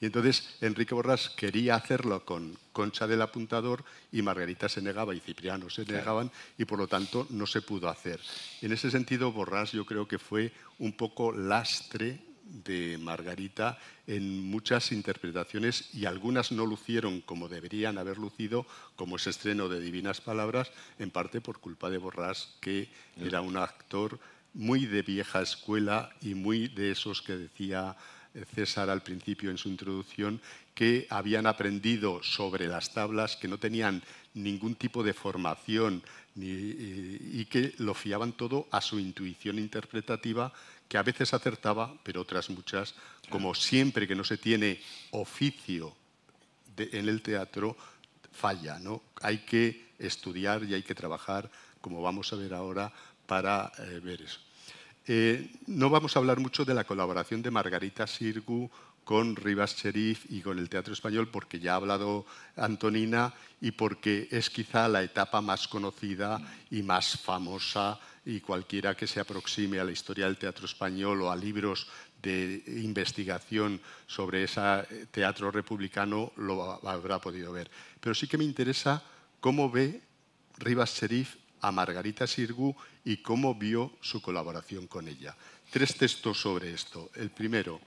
[SPEAKER 2] Y entonces Enrique Borrás quería hacerlo con Concha del Apuntador y Margarita se negaba y Cipriano se negaban y por lo tanto no se pudo hacer. En ese sentido, Borrás yo creo que fue un poco lastre de Margarita en muchas interpretaciones y algunas no lucieron como deberían haber lucido, como ese estreno de Divinas Palabras, en parte por culpa de Borrás, que era un actor muy de vieja escuela y muy de esos que decía César al principio en su introducción, que habían aprendido sobre las tablas, que no tenían ningún tipo de formación y que lo fiaban todo a su intuición interpretativa, que a veces acertaba, pero otras muchas, como siempre que no se tiene oficio en el teatro, falla. ¿no? Hay que estudiar y hay que trabajar, como vamos a ver ahora, para eh, ver eso. Eh, no vamos a hablar mucho de la colaboración de Margarita Sirgu con Rivas Cherif y con el Teatro Español, porque ya ha hablado Antonina y porque es quizá la etapa más conocida y más famosa y cualquiera que se aproxime a la historia del teatro español o a libros de investigación sobre ese teatro republicano lo habrá podido ver. Pero sí que me interesa cómo ve Rivas Cherif a Margarita Sirgu y cómo vio su colaboración con ella. Tres textos sobre esto. El primero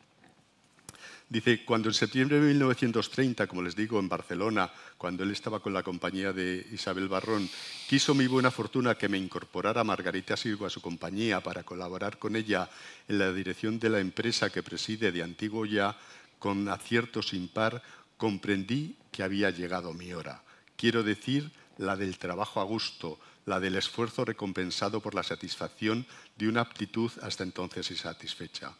[SPEAKER 2] dice, cuando en septiembre de 1930, como les digo, en Barcelona, cuando él estaba con la compañía de Isabel Barrón, quiso mi buena fortuna que me incorporara Margarita Silva a su compañía para colaborar con ella en la dirección de la empresa que preside de antiguo ya, con acierto sin par, comprendí que había llegado mi hora. Quiero decir, la del trabajo a gusto, la del esfuerzo recompensado por la satisfacción de una aptitud hasta entonces insatisfecha.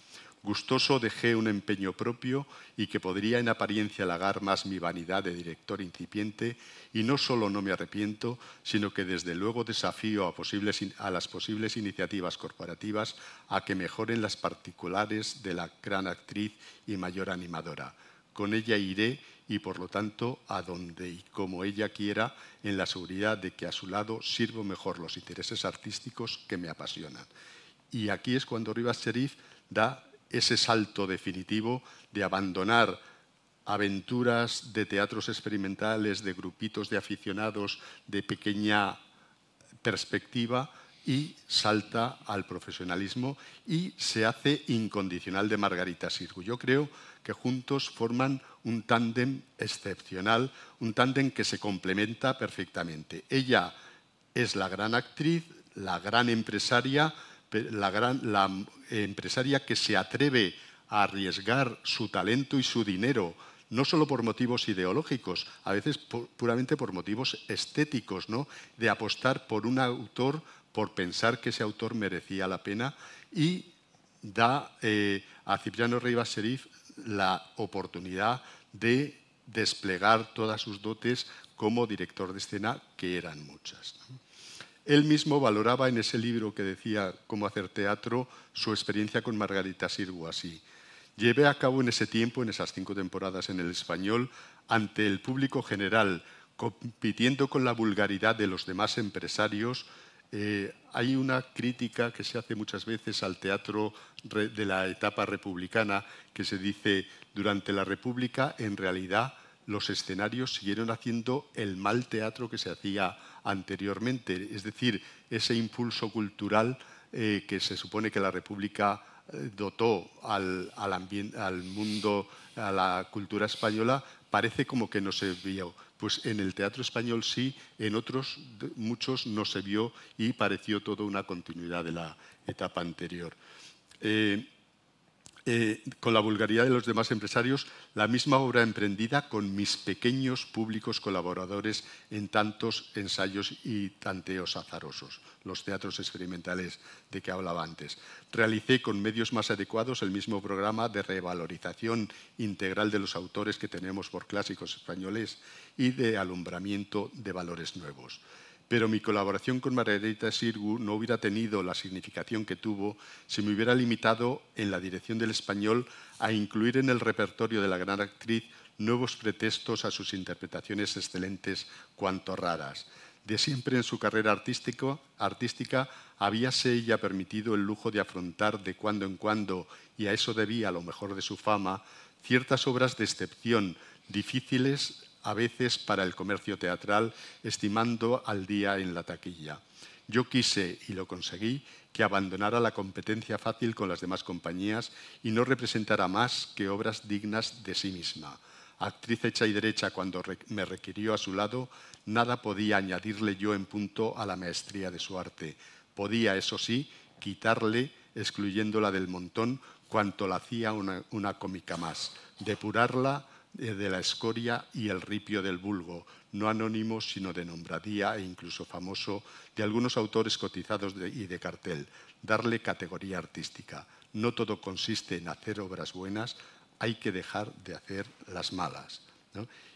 [SPEAKER 2] Gustoso dejé un empeño propio y que podría en apariencia halagar más mi vanidad de director incipiente, y no solo no me arrepiento, sino que desde luego desafío a, posibles, a las posibles iniciativas corporativas a que mejoren las particulares de la gran actriz y mayor animadora. Con ella iré y por lo tanto a donde y como ella quiera en la seguridad de que a su lado sirvo mejor los intereses artísticos que me apasionan. Y aquí es cuando Rivas Cherif da ese salto definitivo de abandonar aventuras de teatros experimentales, de grupitos de aficionados, de pequeña perspectiva y salta al profesionalismo y se hace incondicional de Margarita Sirgu. Yo creo que juntos forman un tándem excepcional, un tándem que se complementa perfectamente. Ella es la gran actriz, la gran empresaria, la, gran, empresaria que se atreve a arriesgar su talento y su dinero, no solo por motivos ideológicos, a veces puramente por motivos estéticos, ¿no? de apostar por un autor, por pensar que ese autor merecía la pena y da eh, a Cipriano Rivas Serif la oportunidad de desplegar todas sus dotes como director de escena, que eran muchas. Él mismo valoraba en ese libro que decía Cómo hacer teatro su experiencia con Margarita Sirguasi. así. Llevé a cabo en ese tiempo, en esas cinco temporadas en el español, ante el público general, compitiendo con la vulgaridad de los demás empresarios, eh, hay una crítica que se hace muchas veces al teatro de la etapa republicana que se dice, durante la República en realidad los escenarios siguieron haciendo el mal teatro que se hacía anteriormente, es decir, ese impulso cultural eh, que se supone que la República eh, dotó al, al mundo, a la cultura española, parece como que no se vio pues en el teatro español sí, en otros muchos no se vio y pareció todo una continuidad de la etapa anterior. Eh, eh, con la vulgaridad de los demás empresarios la misma obra emprendida con mis pequeños públicos colaboradores en tantos ensayos y tanteos azarosos, los teatros experimentales de que hablaba antes. Realicé con medios más adecuados el mismo programa de revalorización integral de los autores que tenemos por clásicos españoles y de alumbramiento de valores nuevos pero mi colaboración con Margarita Sirgu no hubiera tenido la significación que tuvo si me hubiera limitado en la dirección del español a incluir en el repertorio de la gran actriz nuevos pretextos a sus interpretaciones excelentes cuanto raras. De siempre en su carrera artística artística habíase ella permitido el lujo de afrontar de cuando en cuando, y a eso debía a lo mejor de su fama, ciertas obras de excepción, difíciles a veces para el comercio teatral, estimando al día en la taquilla. Yo quise, y lo conseguí, que abandonara la competencia fácil con las demás compañías y no representara más que obras dignas de sí misma. Actriz hecha y derecha cuando me requirió a su lado, nada podía añadirle yo en punto a la maestría de su arte. Podía, eso sí, quitarle, excluyéndola del montón, cuanto la hacía una, una cómica más, depurarla, eh, de la escoria y el ripio del vulgo, no anónimo sino de nombradía e incluso famoso de algunos autores cotizados y de cartel, darle categoría artística. No todo consiste en hacer obras buenas, hay que dejar de hacer las malas.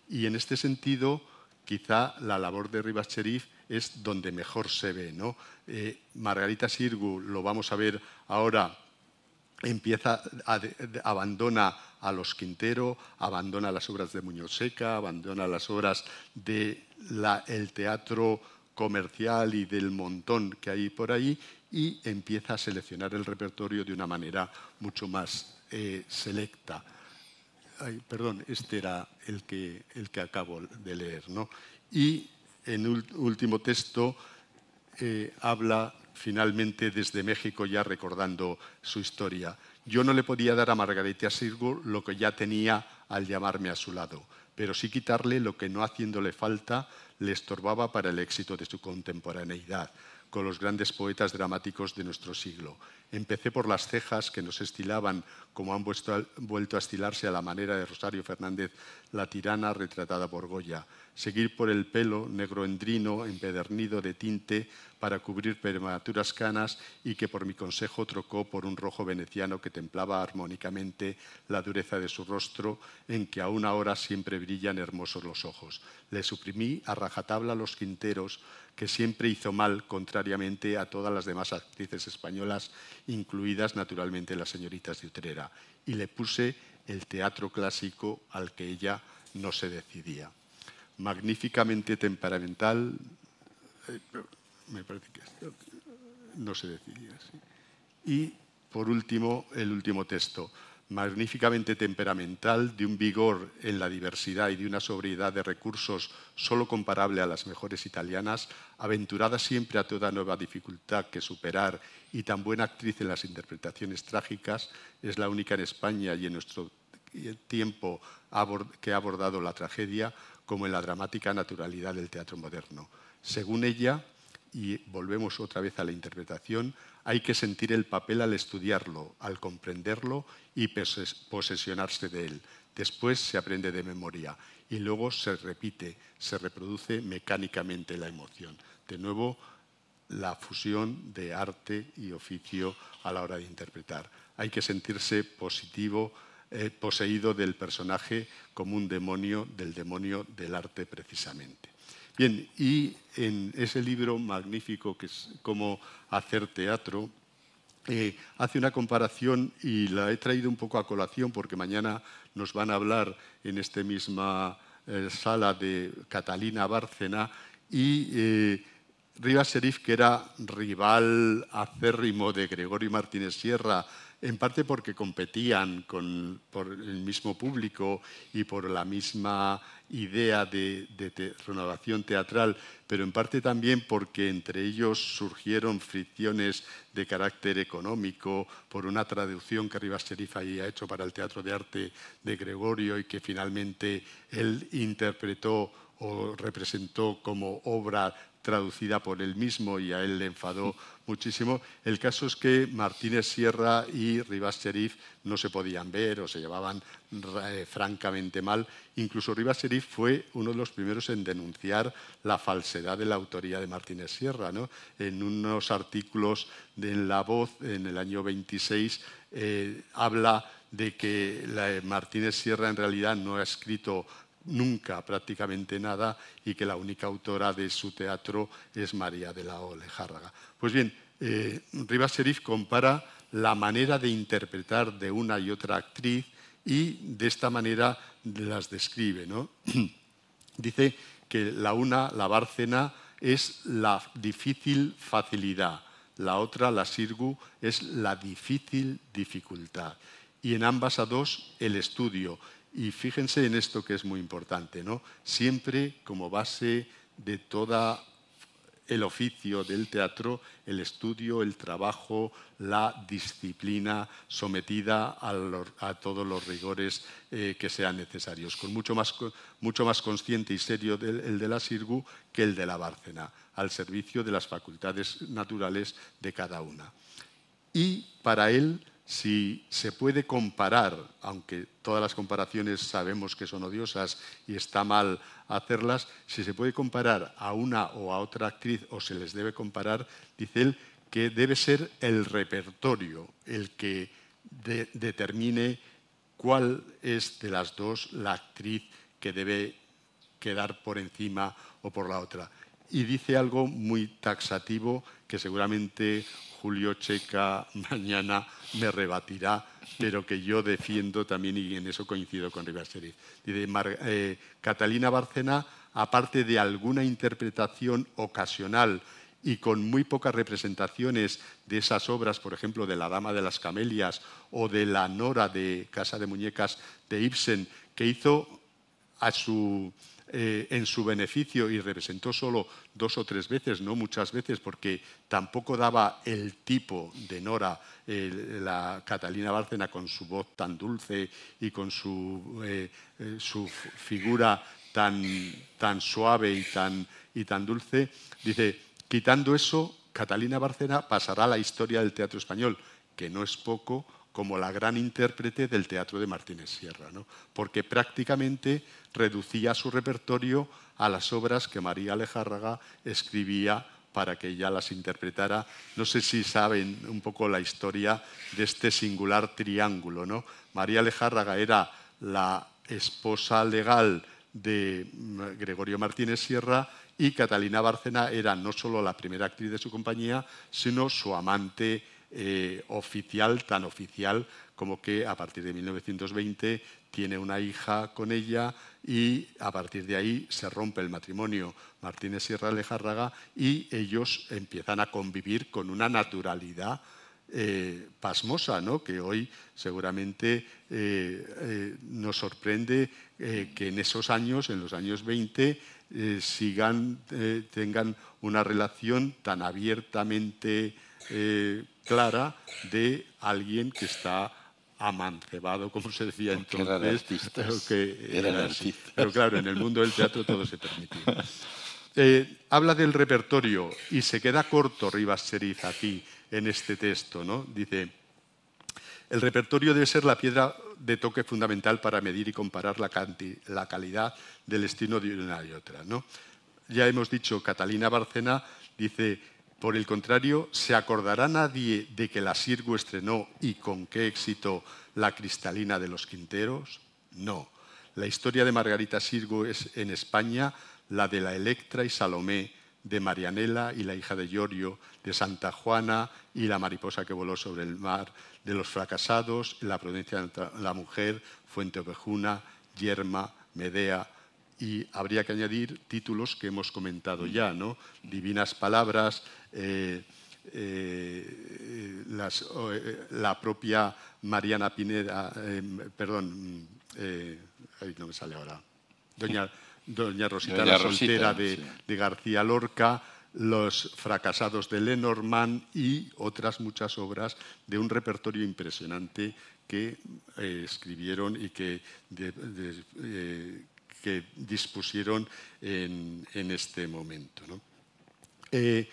[SPEAKER 2] Y en este sentido, quizá la labor de Rivas Cherif es donde mejor se ve. Eh, Margarita Sirgu lo vamos a ver ahora empieza abandona a los Quintero, abandona las obras de Muñoz Seca, abandona las obras del teatro comercial y del montón que hay por ahí y empieza a seleccionar el repertorio de una manera mucho más eh, selecta. perdón, este era el que, el que acabo de leer. ¿no? Y en último texto eh, habla finalmente desde México ya recordando su historia. Yo no le podía dar a Margarita Sirgo lo que ya tenía al llamarme a su lado, pero sí quitarle lo que no haciéndole falta le estorbaba para el éxito de su contemporaneidad con los grandes poetas dramáticos de nuestro siglo. Empecé por las cejas que nos estilaban, como han vuelto a estilarse a la manera de Rosario Fernández, la tirana retratada por Goya. Seguir por el pelo negro endrino, empedernido de tinte, para cubrir prematuras canas y que por mi consejo trocó por un rojo veneciano que templaba armónicamente la dureza de su rostro, en que aún ahora siempre brillan hermosos los ojos. Le suprimí a rajatabla los quinteros, que siempre hizo mal, contrariamente a todas las demás actrices españolas, incluidas naturalmente las señoritas de Utrera. Y le puse el teatro clásico al que ella no se decidía. Magníficamente temperamental, eh, me parece que no se decidía. así Y por último, el último texto magníficamente temperamental, de un vigor en la diversidad y de una sobriedad de recursos solo comparable a las mejores italianas, aventurada siempre a toda nueva dificultad que superar y tan buena actriz en las interpretaciones trágicas, es la única en España y en nuestro tiempo que ha abordado la tragedia como en la dramática naturalidad del teatro moderno. Según ella, y volvemos otra vez a la interpretación, hay que sentir el papel al estudiarlo, al comprenderlo y posesionarse de él. Después se aprende de memoria y luego se repite, se reproduce mecánicamente la emoción. De nuevo, la fusión de arte y oficio a la hora de interpretar. Hay que sentirse positivo, eh, poseído del personaje como un demonio, del demonio del arte precisamente. Bien, y en ese libro magnífico que es Cómo hacer teatro, eh, hace una comparación y la he traído un poco a colación porque mañana nos van a hablar en esta misma eh, sala de Catalina Bárcena y eh, Rivas Serif, que era rival acérrimo de Gregorio Martínez Sierra en parte porque competían por el mismo público y por la misma idea de, renovación teatral, pero en parte también porque entre ellos surgieron fricciones de carácter económico por una traducción que Rivas había hecho para el Teatro de Arte de Gregorio y que finalmente él interpretó o representó como obra traducida por él mismo y a él le enfadó muchísimo. El caso es que Martínez Sierra y Rivas Cherif no se podían ver o se llevaban eh, francamente mal. Incluso Rivas Cherif fue uno de los primeros en denunciar la falsedad de la autoría de Martínez Sierra. En unos artículos de En La Voz, en el año 26, eh, habla de que eh, Martínez Sierra en realidad no ha escrito nunca prácticamente nada y que la única autora de su teatro es María de la Olejárraga. Pues bien, eh, Serif compara la manera de interpretar de una y otra actriz y de esta manera las describe. Dice que la una, la Bárcena, es la difícil facilidad, la otra, la Sirgu, es la difícil dificultad. Y en ambas a dos, el estudio. Y fíjense en esto que es muy importante, ¿no? Siempre como base de todo el oficio del teatro, el estudio, el trabajo, la disciplina sometida a, todos los rigores eh, que sean necesarios, con mucho más, mucho más consciente y serio el de la Sirgu que el de la Bárcena, al servicio de las facultades naturales de cada una. Y para él, si se puede comparar, aunque todas las comparaciones sabemos que son odiosas y está mal hacerlas, si se puede comparar a una o a otra actriz o se les debe comparar, dice él que debe ser el repertorio el que determine cuál es de las dos la actriz que debe quedar por encima o por la otra y dice algo muy taxativo que seguramente Julio Checa mañana me rebatirá, pero que yo defiendo también y en eso coincido con Rivas Dice, eh, Catalina Barcena, aparte de alguna interpretación ocasional y con muy pocas representaciones de esas obras, por ejemplo, de La Dama de las Camelias o de La Nora de Casa de Muñecas de Ibsen, que hizo a su eh, en su beneficio y representó solo dos o tres veces, no muchas veces, porque tampoco daba el tipo de Nora, la Catalina Bárcena, con su voz tan dulce y con su, eh, eh, figura tan, suave y tan, y tan dulce. Dice, quitando eso, Catalina Bárcena pasará a la historia del teatro español, que no es poco, como la gran intérprete del teatro de Martínez Sierra, porque prácticamente reducía su repertorio a las obras que María Alejárraga escribía para que ella las interpretara. No sé si saben un poco la historia de este singular triángulo. ¿no? María Alejárraga era la esposa legal de mm, Gregorio Martínez Sierra y Catalina Bárcena era no solo la primera actriz de su compañía, sino su amante eh, oficial, tan oficial como que a partir de 1920 tiene una hija con ella y a partir de ahí se rompe el matrimonio Martínez Sierra Lejárraga y ellos empiezan a convivir con una naturalidad eh, pasmosa, que hoy seguramente eh, nos sorprende que en esos años, en los años 20, sigan, tengan una relación tan abiertamente clara de alguien que está amancebado, como se decía entonces. Que artistas. Pero claro, en el mundo del teatro todo se permitía. Eh, habla del repertorio y se queda corto Rivas Seriz aquí en este texto, ¿no? Dice, el repertorio debe ser la piedra de toque fundamental para medir y comparar la, la calidad del estilo de una y otra, Ya hemos dicho, Catalina Barcena dice, por el contrario, ¿se acordará nadie de que la Sirgo estrenó y con qué éxito la Cristalina de los Quinteros? No. La historia de Margarita Sirgo es en España la de la Electra y Salomé, de Marianela y la hija de Giorgio de Santa Juana y la mariposa que voló sobre el mar, de los fracasados, la prudencia de la mujer, Fuente Ovejuna, Yerma, Medea, y habría que añadir títulos que hemos comentado ya, ¿no? Divinas Palabras, eh, eh, eh, la propia Mariana Pineda, perdón, ahí no me sale ahora, Doña, Doña Rosita la Soltera de, García Lorca, Los fracasados de Lenormand y otras muchas obras de un repertorio impresionante que escribieron y que que dispusieron en, este momento. ¿no? Eh,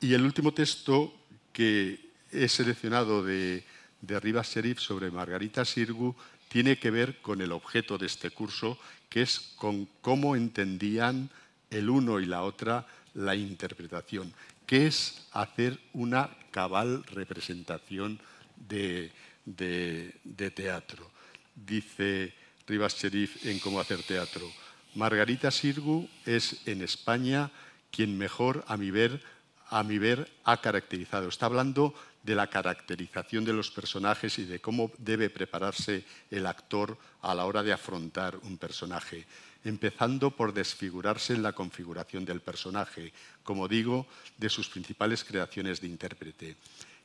[SPEAKER 2] y el último texto que he seleccionado de, de Rivas Serif sobre Margarita Sirgu tiene que ver con el objeto de este curso, que es con cómo entendían el uno y la otra la interpretación, que es hacer una cabal representación de, de teatro. Dice, Rivas Cherif en Cómo hacer teatro. Margarita Sirgu es en España quien mejor, a mi ver, a mi ver, ha caracterizado. Está hablando de la caracterización de los personajes y de cómo debe prepararse el actor a la hora de afrontar un personaje, empezando por desfigurarse en la configuración del personaje, como digo, de sus principales creaciones de intérprete.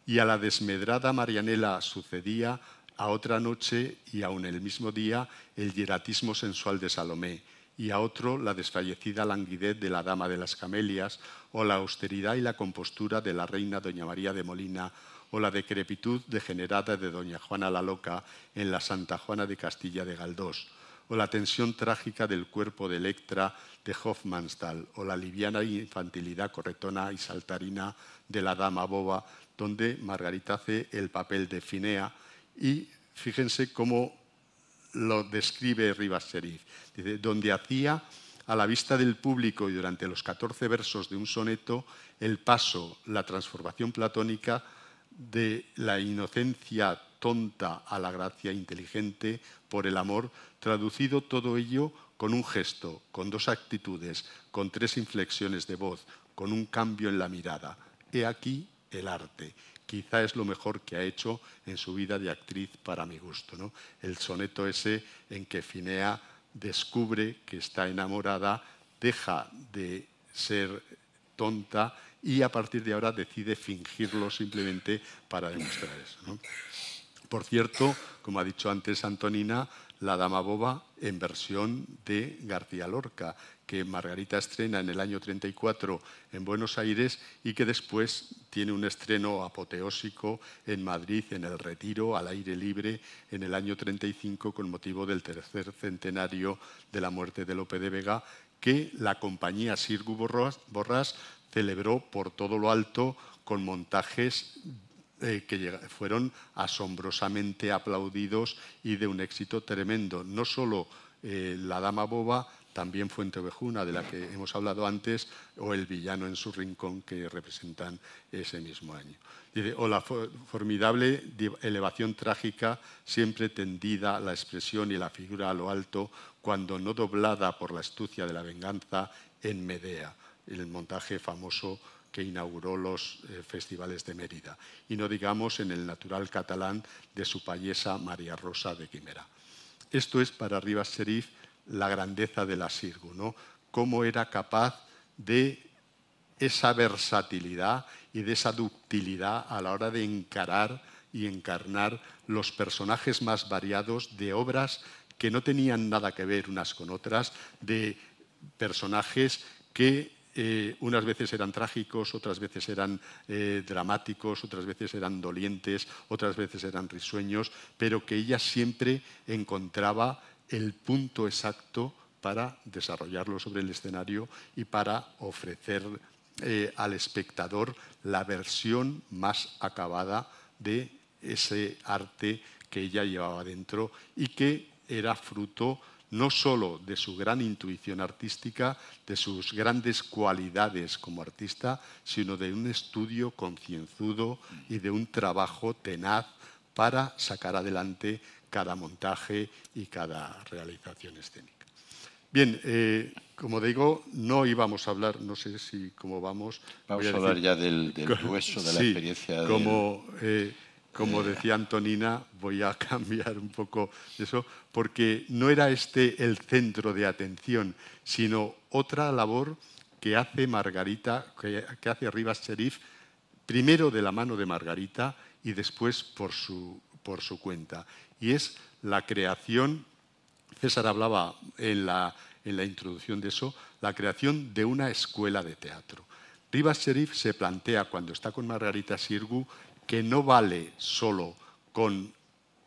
[SPEAKER 2] Y a la desmedrada Marianela sucedía a otra noche y aún el mismo día el hieratismo sensual de Salomé, y a otro la desfallecida languidez de la Dama de las Camelias, o la austeridad y la compostura de la reina Doña María de Molina, o la decrepitud degenerada de Doña Juana la Loca en la Santa Juana de Castilla de Galdós, o la tensión trágica del cuerpo de Electra de Hofmannsthal, o la liviana infantilidad corretona y saltarina de la Dama Boba, donde Margarita hace el papel de Finea, y fíjense cómo lo describe Rivas Dice, donde hacía a la vista del público y durante los 14 versos de un soneto el paso, la transformación platónica de la inocencia tonta a la gracia inteligente por el amor, traducido todo ello con un gesto, con dos actitudes, con tres inflexiones de voz, con un cambio en la mirada. He aquí el arte, quizá es lo mejor que ha hecho en su vida de actriz para mi gusto. El soneto ese en que Finea descubre que está enamorada, deja de ser tonta y a partir de ahora decide fingirlo simplemente para demostrar eso. Por cierto, como ha dicho antes Antonina, La Dama Boba en versión de García Lorca, que Margarita estrena en el año 34 en Buenos Aires y que después tiene un estreno apoteósico en Madrid, en el Retiro, al aire libre, en el año 35 con motivo del tercer centenario de la muerte de Lope de Vega, que la compañía Sirgu Borras celebró por todo lo alto con montajes eh, que fueron asombrosamente aplaudidos y de un éxito tremendo. No solo eh, La Dama Boba, también Fuente Ovejuna, de la que hemos hablado antes, o El villano en su rincón, que representan ese mismo año. o la formidable elevación trágica, siempre tendida la expresión y la figura a lo alto, cuando no doblada por la astucia de la venganza en Medea, el montaje famoso que inauguró los eh, festivales de Mérida, y no digamos en el natural catalán de su payesa María Rosa de Quimera. Esto es para Rivas Serif la grandeza de la Sirgo, ¿no? cómo era capaz de esa versatilidad y de esa ductilidad a la hora de encarar y encarnar los personajes más variados de obras que no tenían nada que ver unas con otras, de personajes que eh, unas veces eran trágicos, otras veces eran eh, dramáticos, otras veces eran dolientes, otras veces eran risueños, pero que ella siempre encontraba el punto exacto para desarrollarlo sobre el escenario y para ofrecer eh, al espectador la versión más acabada de ese arte que ella llevaba dentro y que era fruto no solo de su gran intuición artística, de sus grandes cualidades como artista, sino de un estudio concienzudo y de un trabajo tenaz para sacar adelante cada montaje y cada realización escénica. Bien, eh, como digo, no íbamos a hablar, no sé si cómo vamos. Vamos a, hablar ya del, grueso, hueso, de la experiencia. Como, eh, como decía Antonina, voy a cambiar un poco eso, porque no era este el centro de atención, sino otra labor que hace Margarita, que, hace Rivas Sheriff, primero de la mano de Margarita y después por su, por su cuenta y es la creación, César hablaba en la, en la introducción de eso, la creación de una escuela de teatro. Rivas Sherif se plantea cuando está con Margarita Sirgu que no vale solo con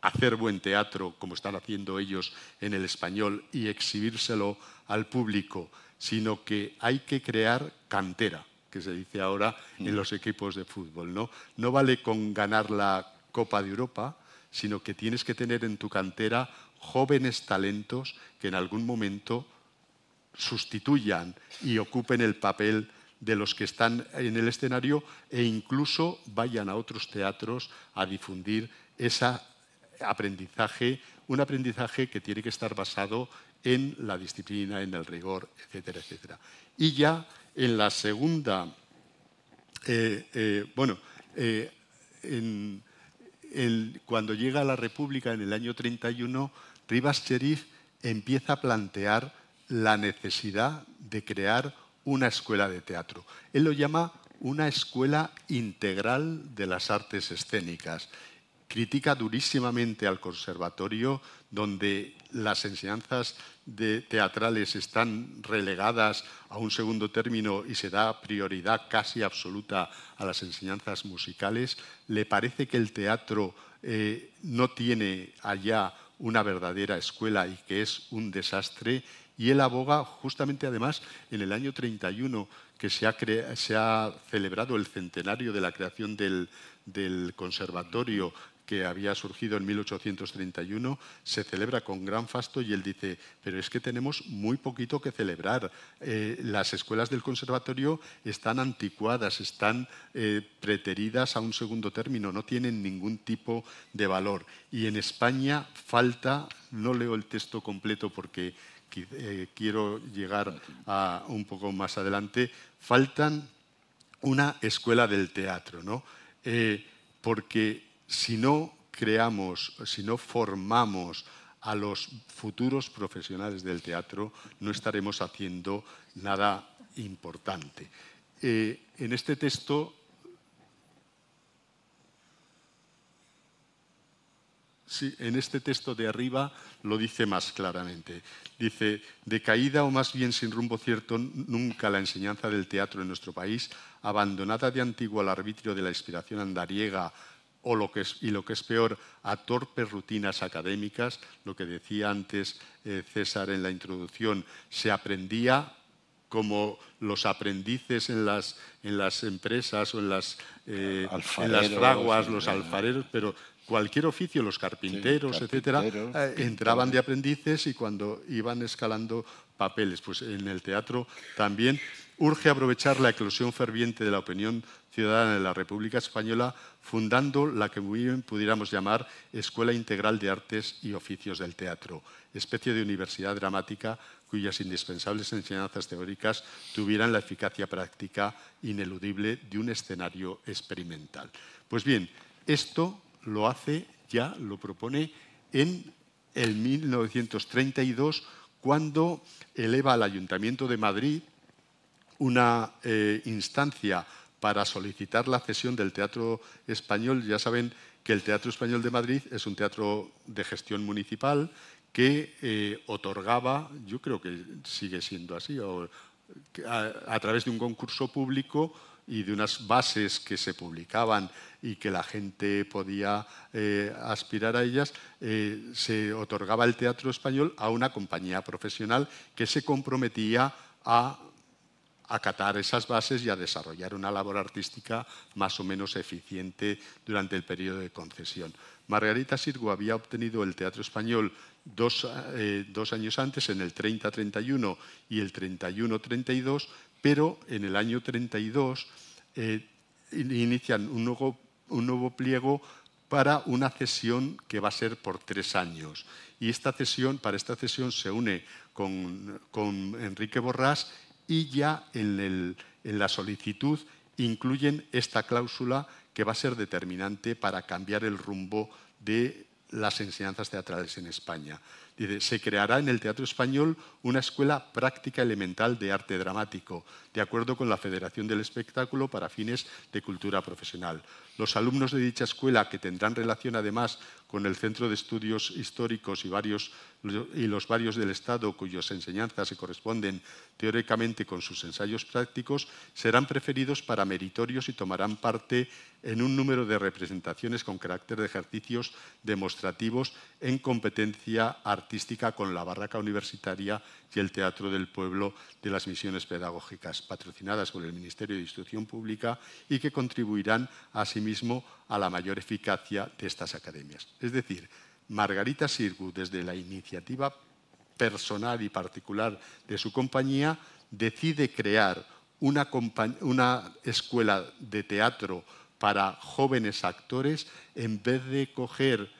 [SPEAKER 2] hacer buen teatro, como están haciendo ellos en el español, y exhibírselo al público, sino que hay que crear cantera, que se dice ahora en mm. los equipos de fútbol. No, no vale con ganar la Copa de Europa, sino que tienes que tener en tu cantera jóvenes talentos que en algún momento sustituyan y ocupen el papel de los que están en el escenario e incluso vayan a otros teatros a difundir ese aprendizaje, un aprendizaje que tiene que estar basado en la disciplina, en el rigor, etcétera, etcétera. Y ya en la segunda, eh, eh, bueno, eh, en, cuando llega a la República en el año 31, Rivas Cherif empieza a plantear la necesidad de crear una escuela de teatro. Él lo llama una escuela integral de las artes escénicas. Critica durísimamente al conservatorio, donde las enseñanzas de teatrales están relegadas a un segundo término y se da prioridad casi absoluta a las enseñanzas musicales? ¿Le parece que el teatro eh, no tiene allá una verdadera escuela y que es un desastre? Y él aboga justamente además en el año 31 que se ha, se ha celebrado el centenario de la creación del, del conservatorio que había surgido en 1831, se celebra con gran fasto y él dice, pero es que tenemos muy poquito que celebrar. Eh, las escuelas del conservatorio están anticuadas, están eh, preteridas a un segundo término, no tienen ningún tipo de valor. Y en España falta, no leo el texto completo porque eh, quiero llegar a un poco más adelante, faltan una escuela del teatro, ¿no? porque si no creamos, si no formamos a los futuros profesionales del teatro, no estaremos haciendo nada importante. Eh, en este texto en este texto de arriba lo dice más claramente. Dice, decaída o más bien sin rumbo cierto nunca la enseñanza del teatro en nuestro país, abandonada de antiguo al arbitrio de la inspiración andariega o lo que es, y lo que es peor, a torpes rutinas académicas, lo que decía antes eh, César en la introducción, se aprendía como los aprendices en las, en las empresas o en las, eh, las fraguas, los eh. alfareros, pero cualquier oficio, los carpinteros, etcétera, entraban de aprendices y cuando iban escalando papeles. Pues en el teatro también urge aprovechar la eclosión ferviente de la opinión ciudadana de la República Española fundando la que muy bien pudiéramos llamar Escuela Integral de Artes y Oficios del Teatro, especie de universidad dramática cuyas indispensables enseñanzas teóricas tuvieran la eficacia práctica ineludible de un escenario experimental. Pues bien, esto lo hace, ya lo propone en el 1932 cuando eleva al Ayuntamiento de Madrid una eh, instancia para solicitar la cesión del Teatro Español. Ya saben que el Teatro Español de Madrid es un teatro de gestión municipal que eh, otorgaba, yo creo que sigue siendo así, a, través de un concurso público y de unas bases que se publicaban y que la gente podía eh, aspirar a ellas, se otorgaba el teatro español a una compañía profesional que se comprometía a acatar esas bases y a desarrollar una labor artística más o menos eficiente durante el periodo de concesión. Margarita Sirgo había obtenido el Teatro Español dos, eh, años antes, en el 30-31 y el 31-32, pero en el año 32 eh, inician un nuevo, un nuevo pliego para una cesión que va a ser por tres años. Y esta cesión, para esta cesión se une con, con Enrique Borrás y ya en, la solicitud incluyen esta cláusula que va a ser determinante para cambiar el rumbo de las enseñanzas teatrales en España. se creará en el Teatro Español una escuela práctica elemental de arte dramático, de acuerdo con la Federación del Espectáculo para fines de cultura profesional. Los alumnos de dicha escuela, que tendrán relación además con el Centro de Estudios Históricos y, los varios del Estado, cuyas enseñanzas se corresponden teóricamente con sus ensayos prácticos, serán preferidos para meritorios y tomarán parte en un número de representaciones con carácter de ejercicios demostrativos en competencia artística con la barraca universitaria y el Teatro del Pueblo de las Misiones Pedagógicas, patrocinadas por el Ministerio de Instrucción Pública y que contribuirán asimismo a la mayor eficacia de estas academias. Es decir, Margarita Sirgu, desde la iniciativa personal y particular de su compañía, decide crear una, escuela de teatro para jóvenes actores en vez de coger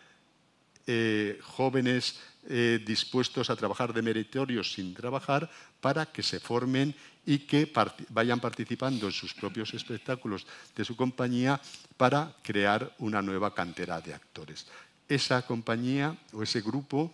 [SPEAKER 2] eh, jóvenes eh, dispuestos a trabajar de meritorio sin trabajar para que se formen y que vayan participando en sus propios espectáculos de su compañía para crear una nueva cantera de actores. Esa compañía o ese grupo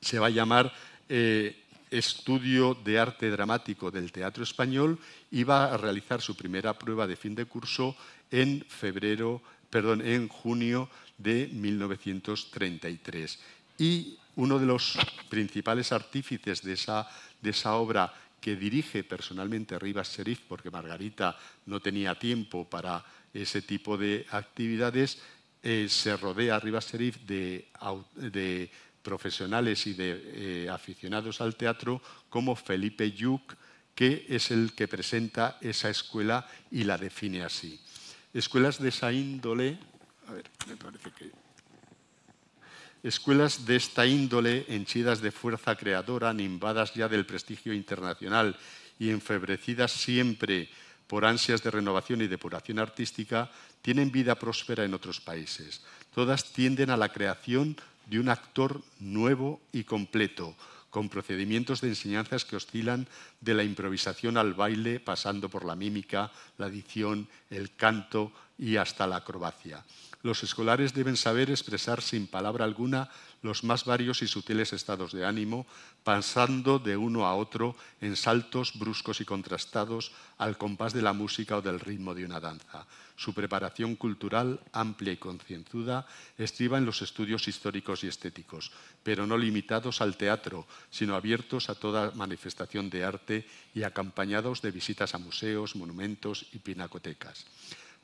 [SPEAKER 2] se va a llamar eh, Estudio de Arte Dramático del Teatro Español y va a realizar su primera prueba de fin de curso en febrero, perdón, en junio de 1933. Y uno de los principales artífices de esa, obra que dirige personalmente Rivas Serif, porque Margarita no tenía tiempo para ese tipo de actividades, eh, se rodea Rivas Serif de, profesionales y de eh, aficionados al teatro como Felipe Yuc, que es el que presenta esa escuela y la define así. Escuelas de esa índole, a ver, me parece que Escuelas de esta índole, henchidas de fuerza creadora, nimbadas ya del prestigio internacional y enfebrecidas siempre por ansias de renovación y depuración artística, tienen vida próspera en otros países. Todas tienden a la creación de un actor nuevo y completo, con procedimientos de enseñanzas que oscilan de la improvisación al baile, pasando por la mímica, la dicción, el canto y hasta la acrobacia los escolares deben saber expresar sin palabra alguna los más varios y sutiles estados de ánimo, pasando de uno a otro en saltos bruscos y contrastados al compás de la música o del ritmo de una danza. Su preparación cultural, amplia y concienzuda, estriba en los estudios históricos y estéticos, pero no limitados al teatro, sino abiertos a toda manifestación de arte y acompañados de visitas a museos, monumentos y pinacotecas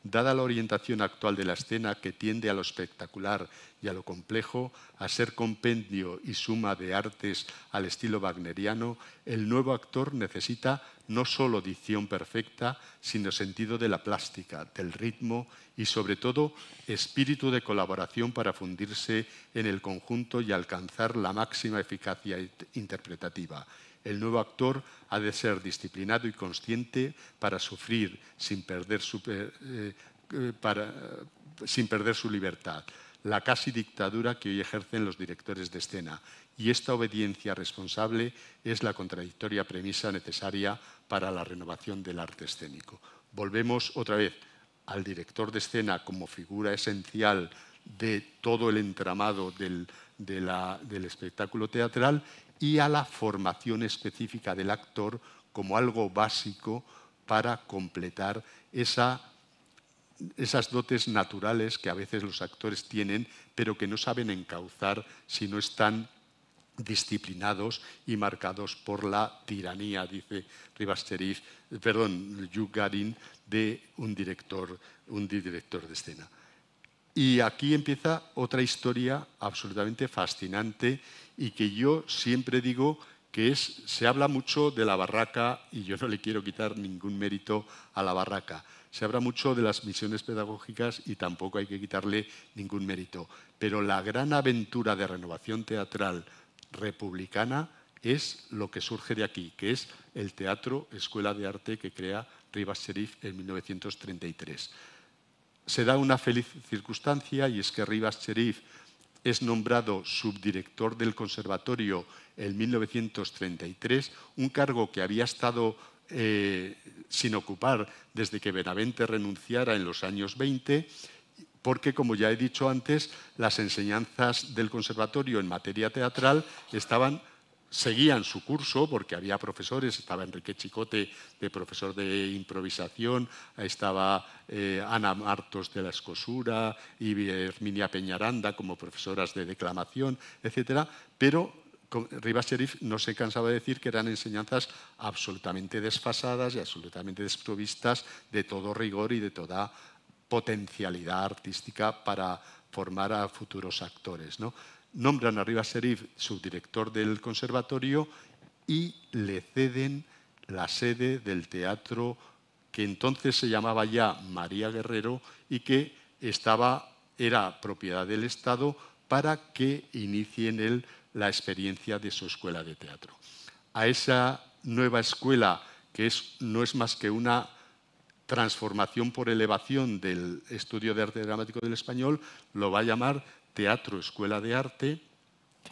[SPEAKER 2] dada la orientación actual de la escena que tiende a lo espectacular y a lo complejo, a ser compendio y suma de artes al estilo wagneriano, el nuevo actor necesita no solo dicción perfecta, sino sentido de la plástica, del ritmo y sobre todo espíritu de colaboración para fundirse en el conjunto y alcanzar la máxima eficacia interpretativa el nuevo actor ha de ser disciplinado y consciente para sufrir eh, eh, eh, sin perder su, libertad la casi dictadura que hoy ejercen los directores de escena. Y esta obediencia responsable es la contradictoria premisa necesaria para la renovación del arte escénico. Volvemos otra vez al director de escena como figura esencial de todo el entramado del espectáculo teatral y a la formación específica del actor como algo básico para completar esas dotes naturales que a veces los actores tienen, pero que no saben encauzar si no están disciplinados y marcados por la tiranía, dice Ribasteriz, perdón, Yugarin, de un director, un director de escena. Y aquí empieza otra historia absolutamente fascinante y que yo siempre digo que es, se habla mucho de la barraca y yo no le quiero quitar ningún mérito a la barraca. Se habla mucho de las misiones pedagógicas y tampoco hay que quitarle ningún mérito. Pero la gran aventura de renovación teatral republicana es lo que surge de aquí, que es el Teatro Escuela de Arte que crea Rivas Sheriff en 1933 se da una feliz circunstancia y es que Rivas Cherif es nombrado subdirector del conservatorio en 1933, un cargo que había estado eh, sin ocupar desde que Benavente renunciara en los años 20, porque, como ya he dicho antes, las enseñanzas del conservatorio en materia teatral estaban seguían su curso, porque había profesores, estaba Enrique Chicote de profesor de improvisación, estaba eh, Ana Martos de la Escosura y Herminia Peñaranda como profesoras de declamación, etc. Pero Rivas Sheriff no se cansaba de decir que eran enseñanzas absolutamente desfasadas y absolutamente desprovistas de todo rigor y de toda potencialidad artística para formar a futuros actores. ¿no? nombran a Rivas Serif subdirector del conservatorio y le ceden la sede del teatro que entonces se llamaba ya María Guerrero y que estaba, era propiedad del Estado para que inicie en él la experiencia de su escuela de teatro. A esa nueva escuela, que es, no es más que una transformación por elevación del estudio de arte dramático del español, lo va a llamar Teatro Escuela de Arte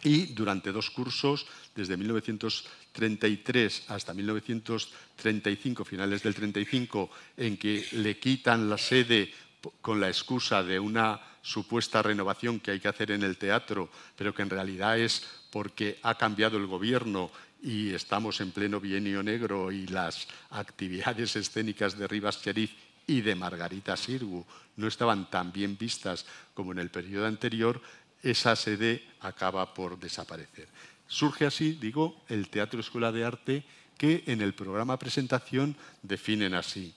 [SPEAKER 2] y durante dos cursos, desde 1933 hasta 1935, finales del 35, en que le quitan la sede con la excusa de una supuesta renovación que hay que hacer en el teatro, pero que en realidad es porque ha cambiado el gobierno y estamos en pleno bienio negro y las actividades escénicas de Rivas Cherif y de Margarita Sirgu no estaban tan bien vistas como en el periodo anterior, esa sede acaba por desaparecer. Surge así, digo, el Teatro Escuela de Arte que en el programa presentación definen así.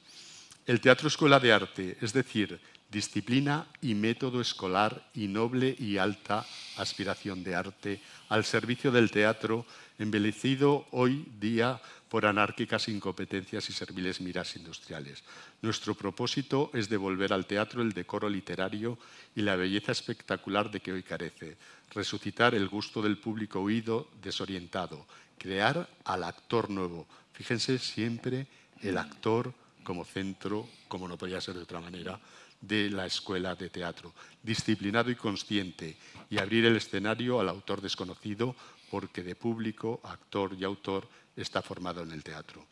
[SPEAKER 2] El Teatro Escuela de Arte, es decir, disciplina y método escolar y noble y alta aspiración de arte al servicio del teatro, embellecido hoy día por anárquicas incompetencias y serviles miras industriales. Nuestro propósito es devolver al teatro el decoro literario y la belleza espectacular de que hoy carece, resucitar el gusto del público huido, desorientado, crear al actor nuevo. Fíjense siempre el actor como centro, como no podía ser de otra manera, de la escuela de teatro, disciplinado y consciente, y abrir el escenario al autor desconocido, porque de público, actor y autor está formado en el teatro.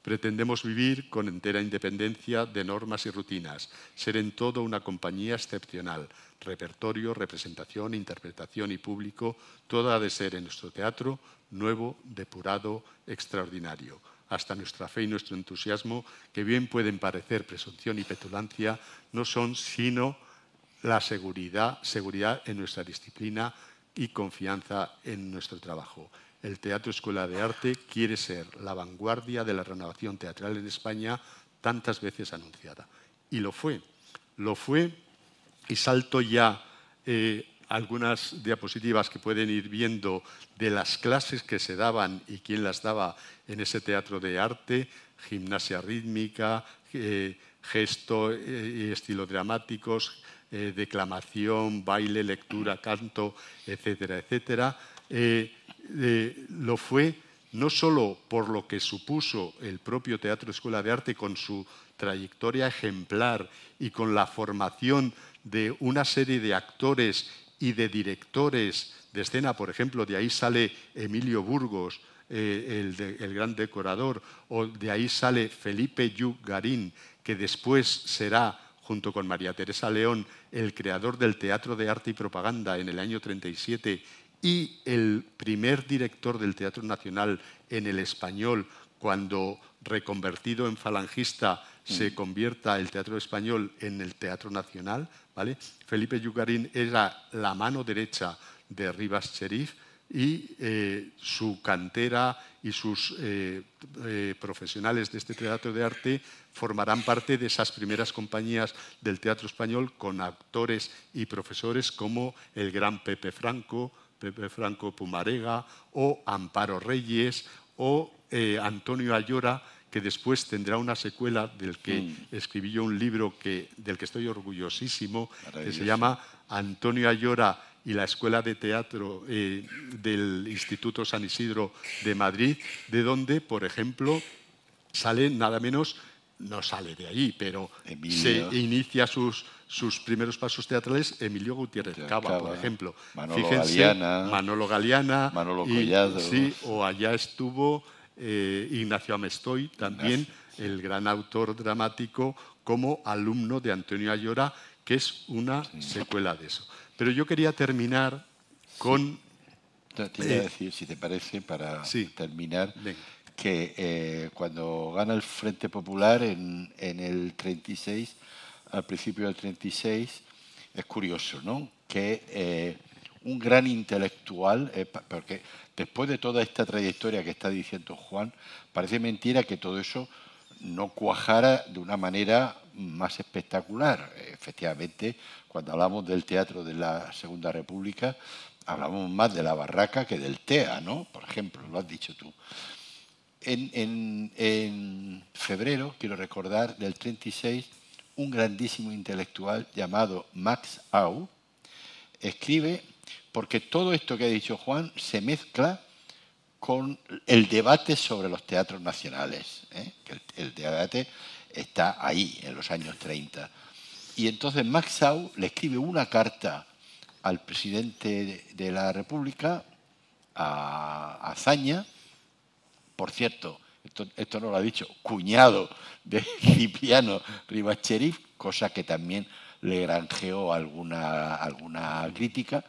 [SPEAKER 2] Pretendemos vivir con entera independencia de normas y rutinas, ser en todo una compañía excepcional. Repertorio, representación, interpretación y público, todo ha de ser en nuestro teatro nuevo, depurado, extraordinario hasta nuestra fe y nuestro entusiasmo, que bien pueden parecer presunción y petulancia, no son sino la seguridad, seguridad en nuestra disciplina y confianza en nuestro trabajo. El Teatro Escuela de Arte quiere ser la vanguardia de la renovación teatral en España tantas veces anunciada. Y lo fue, lo fue, y salto ya eh, algunas diapositivas que pueden ir viendo de las clases que se daban y quién las daba en ese teatro de arte, gimnasia rítmica, eh, gesto eh, y estilo dramáticos, eh, declamación, baile, lectura, canto, etcétera, etcétera. lo fue no solo por lo que supuso el propio Teatro Escuela de Arte con su trayectoria ejemplar y con la formación de una serie de actores y de directores de escena, por ejemplo, de ahí sale Emilio Burgos, eh, el, gran decorador, o de ahí sale Felipe Garín, que después será, junto con María Teresa León, el creador del Teatro de Arte y Propaganda en el año 37 y el primer director del Teatro Nacional en el español cuando reconvertido en falangista se mm. convierta el teatro español en el teatro nacional. ¿vale? Felipe Yugarín era la mano derecha de Rivas Cherif y eh, su cantera y sus eh, eh, profesionales de este teatro de arte formarán parte de esas primeras compañías del teatro español con actores y profesores como el gran Pepe Franco, Pepe Franco Pumarega o Amparo Reyes o Antonio Ayora, que después tendrá una secuela del que mm. escribí yo un libro que, del que estoy orgullosísimo, que se llama Antonio Ayora y la Escuela de Teatro eh, del Instituto San Isidro de Madrid, de donde, por ejemplo, sale nada menos, no sale de ahí, pero se inicia sus, sus primeros pasos teatrales Emilio Gutiérrez Cava, por ejemplo. Manolo Fíjense, Galeana. Manolo Galeana. o allá estuvo eh, Ignacio Amestoy, también el gran autor dramático, como alumno de Antonio Ayora, que es una secuela de eso. Pero yo quería terminar
[SPEAKER 1] con... te iba a eh, decir, si te parece, para terminar, que eh, cuando gana el Frente Popular en, en el 36, al principio del 36, es curioso, ¿no? Que un gran intelectual, eh, porque después de toda esta trayectoria que está diciendo Juan, parece mentira que todo eso no cuajara de una manera más espectacular. Efectivamente, cuando hablamos del teatro de la Segunda República, hablamos más de la barraca que del TEA, ¿no? Por ejemplo, lo has dicho tú. En, en febrero, quiero recordar, del 36, un grandísimo intelectual llamado Max Au escribe porque todo esto que ha dicho Juan se mezcla con el debate sobre los teatros nacionales. ¿eh? El, debate está ahí, en los años 30. Y entonces Max Sau le escribe una carta al presidente de la República, a Azaña, por cierto, esto, no lo ha dicho, cuñado de Cipriano Ribacherif, cosa que también le granjeó alguna, alguna crítica,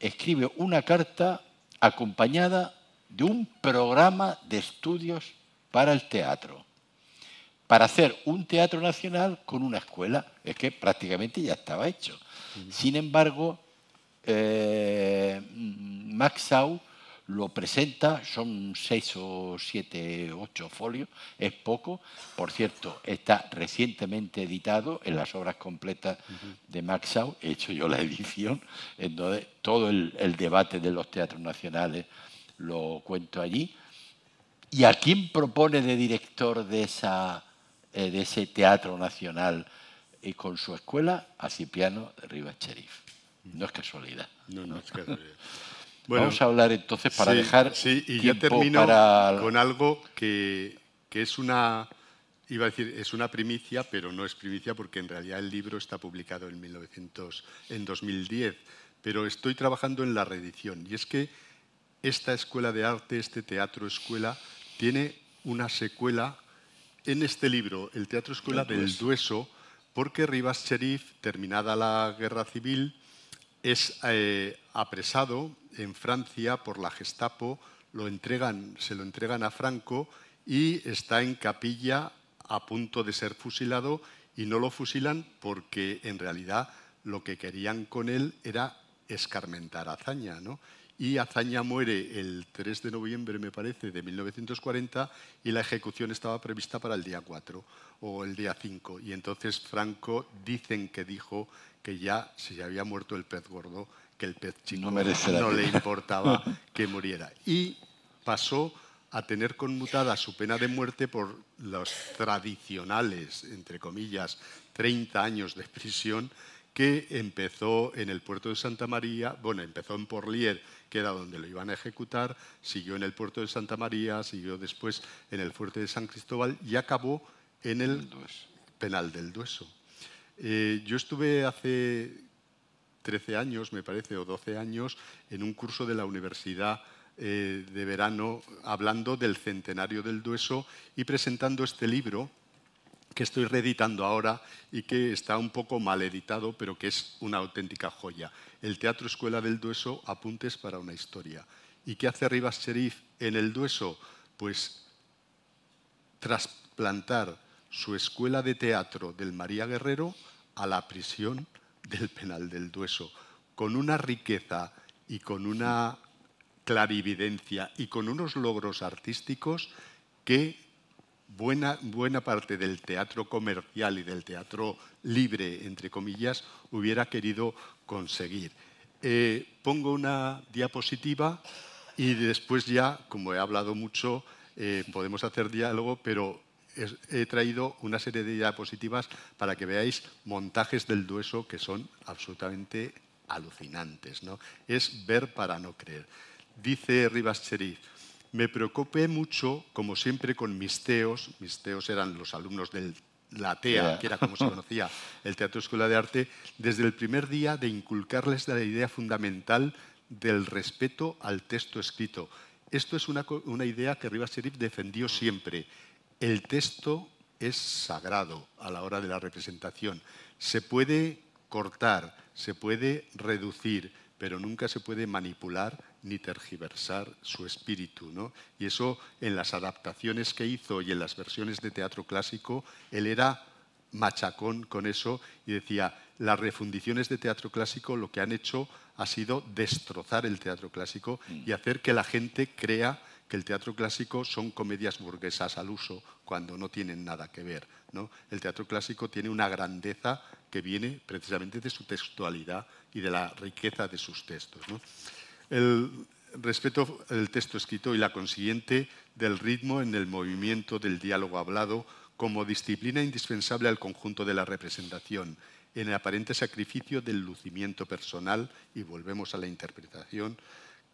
[SPEAKER 1] escribe una carta acompañada de un programa de estudios para el teatro, para hacer un teatro nacional con una escuela. Es que prácticamente ya estaba hecho. Sin embargo, eh, Maxau lo presenta, son seis o siete, ocho folios, es poco. Por cierto, está recientemente editado en las obras completas de Max de he hecho yo la edición, en donde todo el, debate de los teatros nacionales lo cuento allí. ¿Y a quién propone de director de, esa, eh, de ese teatro nacional y eh, con su escuela? A Cipiano de Rivas Cherif. No es casualidad. No, no es casualidad. Vamos a hablar entonces para dejar sí, y ya termino con algo
[SPEAKER 2] que, es una, iba a decir, es una primicia, pero no es primicia porque en realidad el libro está publicado en, 2010, pero estoy trabajando en la reedición y es que esta escuela de arte, este teatro escuela, tiene una secuela en este libro, el Teatro Escuela del Dueso, porque Rivas Cherif, terminada la guerra civil, es eh, apresado en Francia por la Gestapo, lo entregan, se lo entregan a Franco y está en capilla a punto de ser fusilado y no lo fusilan porque en realidad lo que querían con él era escarmentar a Azaña. Y Azaña muere el 3 de noviembre, me parece, de 1940 y la ejecución estaba prevista para el día 4 o el día 5. Y entonces Franco dicen que dijo que ya se había muerto el pez gordo que el pez no, le importaba que muriera. Y pasó a tener conmutada su pena de muerte por los tradicionales, entre comillas, 30 años de prisión que empezó en el puerto de Santa María, bueno, empezó en Porlier, que era donde lo iban a ejecutar, siguió en el puerto de Santa María, siguió después en el fuerte de San Cristóbal y acabó en el, penal del Dueso. Eh, yo estuve hace 13 años, me parece, o 12 años, en un curso de la Universidad eh, de Verano, hablando del centenario del Dueso y presentando este libro que estoy reeditando ahora y que está un poco mal editado, pero que es una auténtica joya. El Teatro Escuela del Dueso, Apuntes para una Historia. ¿Y qué hace Rivas Sherif en el Dueso? Pues trasplantar su escuela de teatro del María Guerrero a la prisión del penal del Dueso, con una riqueza y con una clarividencia y con unos logros artísticos que buena, buena parte del teatro comercial y del teatro libre, entre comillas, hubiera querido conseguir. Eh, pongo una diapositiva y después ya, como he hablado mucho, eh, podemos hacer diálogo, pero he traído una serie de diapositivas para que veáis montajes del dueso que son absolutamente alucinantes. ¿no? Es ver para no creer. Dice Rivas Cherif, me preocupé mucho, como siempre, con mis teos. Mis teos eran los alumnos de la TEA, que era como se conocía el Teatro Escuela de Arte, desde el primer día de inculcarles la idea fundamental del respeto al texto escrito. Esto es una, idea que Rivas Cherif defendió siempre. El texto es sagrado a la hora de la representación. Se puede cortar, se puede reducir, pero nunca se puede manipular ni tergiversar su espíritu. ¿no? Y eso en las adaptaciones que hizo y en las versiones de teatro clásico, él era machacón con eso y decía, las refundiciones de teatro clásico lo que han hecho ha sido destrozar el teatro clásico y mm. hacer que la gente crea que el teatro clásico son comedias burguesas al uso cuando no tienen nada que ver. El teatro clásico tiene una grandeza que viene precisamente de su textualidad y de la riqueza de sus textos. El, respeto del texto escrito y la consiguiente del ritmo en el movimiento del diálogo hablado como disciplina indispensable al conjunto de la representación, en el aparente sacrificio del lucimiento personal, y volvemos a la interpretación,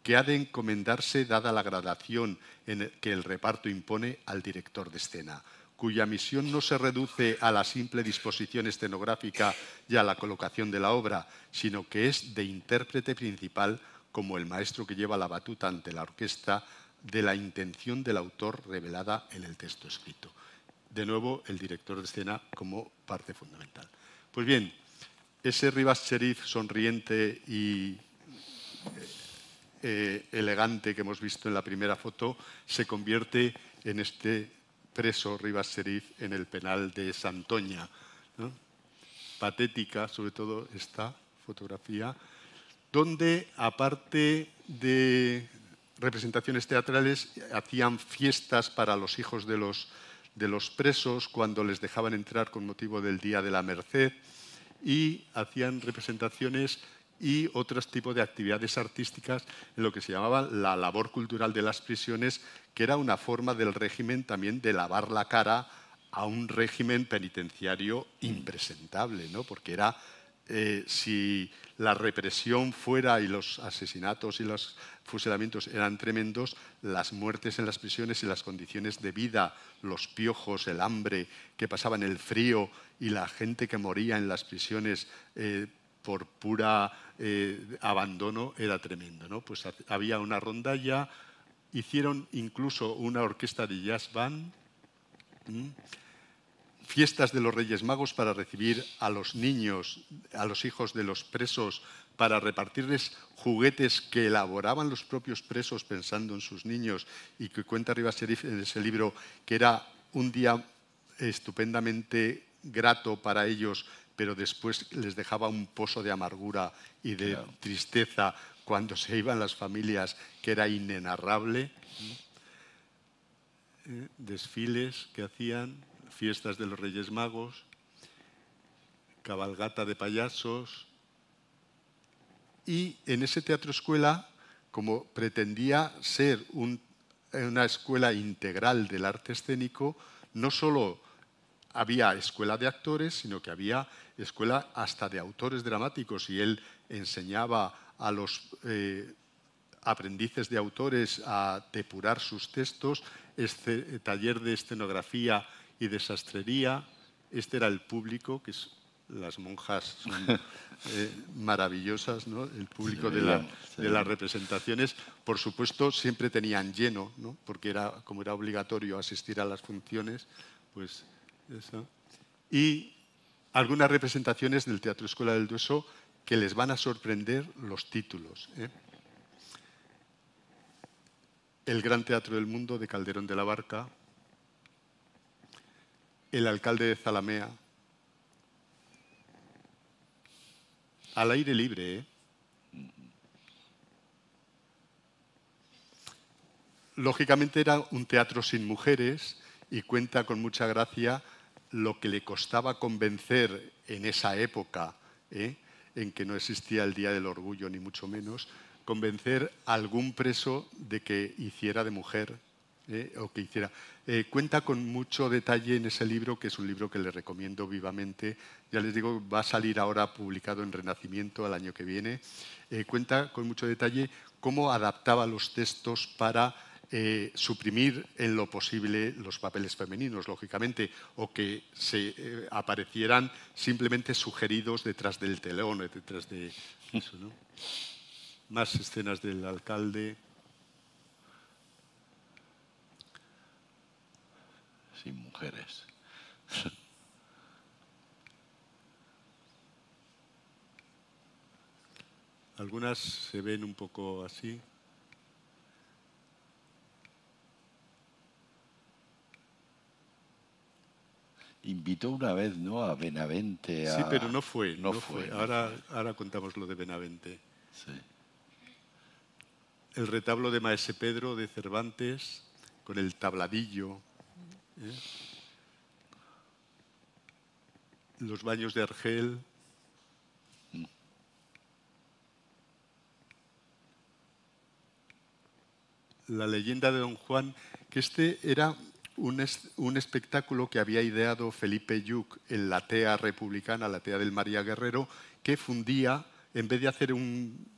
[SPEAKER 2] que ha de encomendarse dada la gradación que el reparto impone al director de escena, cuya misión no se reduce a la simple disposición escenográfica y a la colocación de la obra, sino que es de intérprete principal como el maestro que lleva la batuta ante la orquesta de la intención del autor revelada en el texto escrito. De nuevo, el director de escena como parte fundamental. Pues bien, ese Rivas Cherif sonriente y eh, eh, elegante que hemos visto en la primera foto se convierte en este preso Rivas Serif en el penal de Santoña. Patética, sobre todo, esta fotografía, donde aparte de representaciones teatrales, hacían fiestas para los hijos de los, de los presos cuando les dejaban entrar con motivo del Día de la Merced y hacían representaciones y otros tipos de actividades artísticas en lo que se llamaba la labor cultural de las prisiones, que era una forma del régimen también de lavar la cara a un régimen penitenciario impresentable, ¿no? porque era eh, si la represión fuera y los asesinatos y los fusilamientos eran tremendos, las muertes en las prisiones y las condiciones de vida, los piojos, el hambre que pasaban, el frío y la gente que moría en las prisiones eh, por pura eh, abandono era tremendo. ¿no? Pues había una rondalla, hicieron incluso una orquesta de jazz band, fiestas de los Reyes Magos para recibir a los niños, a los hijos de los presos, para repartirles juguetes que elaboraban los propios presos pensando en sus niños y que cuenta Rivas Serif en ese libro que era un día estupendamente grato para ellos pero después les dejaba un pozo de amargura y de tristeza cuando se iban las familias que era inenarrable. Eh, desfiles que hacían, fiestas de los Reyes Magos, cabalgata de payasos. Y en ese teatro escuela, como pretendía ser una escuela integral del arte escénico, no solo había escuela de actores, sino que había escuela hasta de autores dramáticos y él enseñaba a los eh, aprendices de autores a depurar sus textos, este taller de escenografía y de sastrería, este era el público, que las monjas son eh, maravillosas, ¿no? el público de, las representaciones, por supuesto siempre tenían lleno, porque era, como era obligatorio asistir a las funciones, pues Y algunas representaciones del Teatro Escuela del Dueso que les van a sorprender los títulos. ¿eh? El Gran Teatro del Mundo de Calderón de la Barca, El Alcalde de Zalamea, Al aire libre. ¿eh? Lógicamente era un teatro sin mujeres y cuenta con mucha gracia lo que le costaba convencer en esa época, ¿eh? en que no existía el Día del Orgullo, ni mucho menos, convencer a algún preso de que hiciera de mujer ¿eh? o que hiciera. Eh, cuenta con mucho detalle en ese libro, que es un libro que le recomiendo vivamente. Ya les digo, va a salir ahora publicado en Renacimiento al año que viene. cuenta con mucho detalle cómo adaptaba los textos para eh, suprimir en lo posible los papeles femeninos, lógicamente, o que se eh, aparecieran simplemente sugeridos detrás del telón, detrás de eso, ¿no? Más escenas del alcalde. Sin mujeres. Algunas se ven un poco así.
[SPEAKER 1] invitó una vez ¿no? a Benavente. A... Sí, pero no fue. No, fue. Ahora, ahora contamos
[SPEAKER 2] lo de Benavente. Sí. El retablo de Maese Pedro de Cervantes con el tabladillo. ¿eh? Los baños de Argel. Mm. La leyenda de Don Juan, que este era un, espectáculo que había ideado Felipe Yuc en la TEA republicana, la TEA del María Guerrero, que fundía, en vez de hacer un,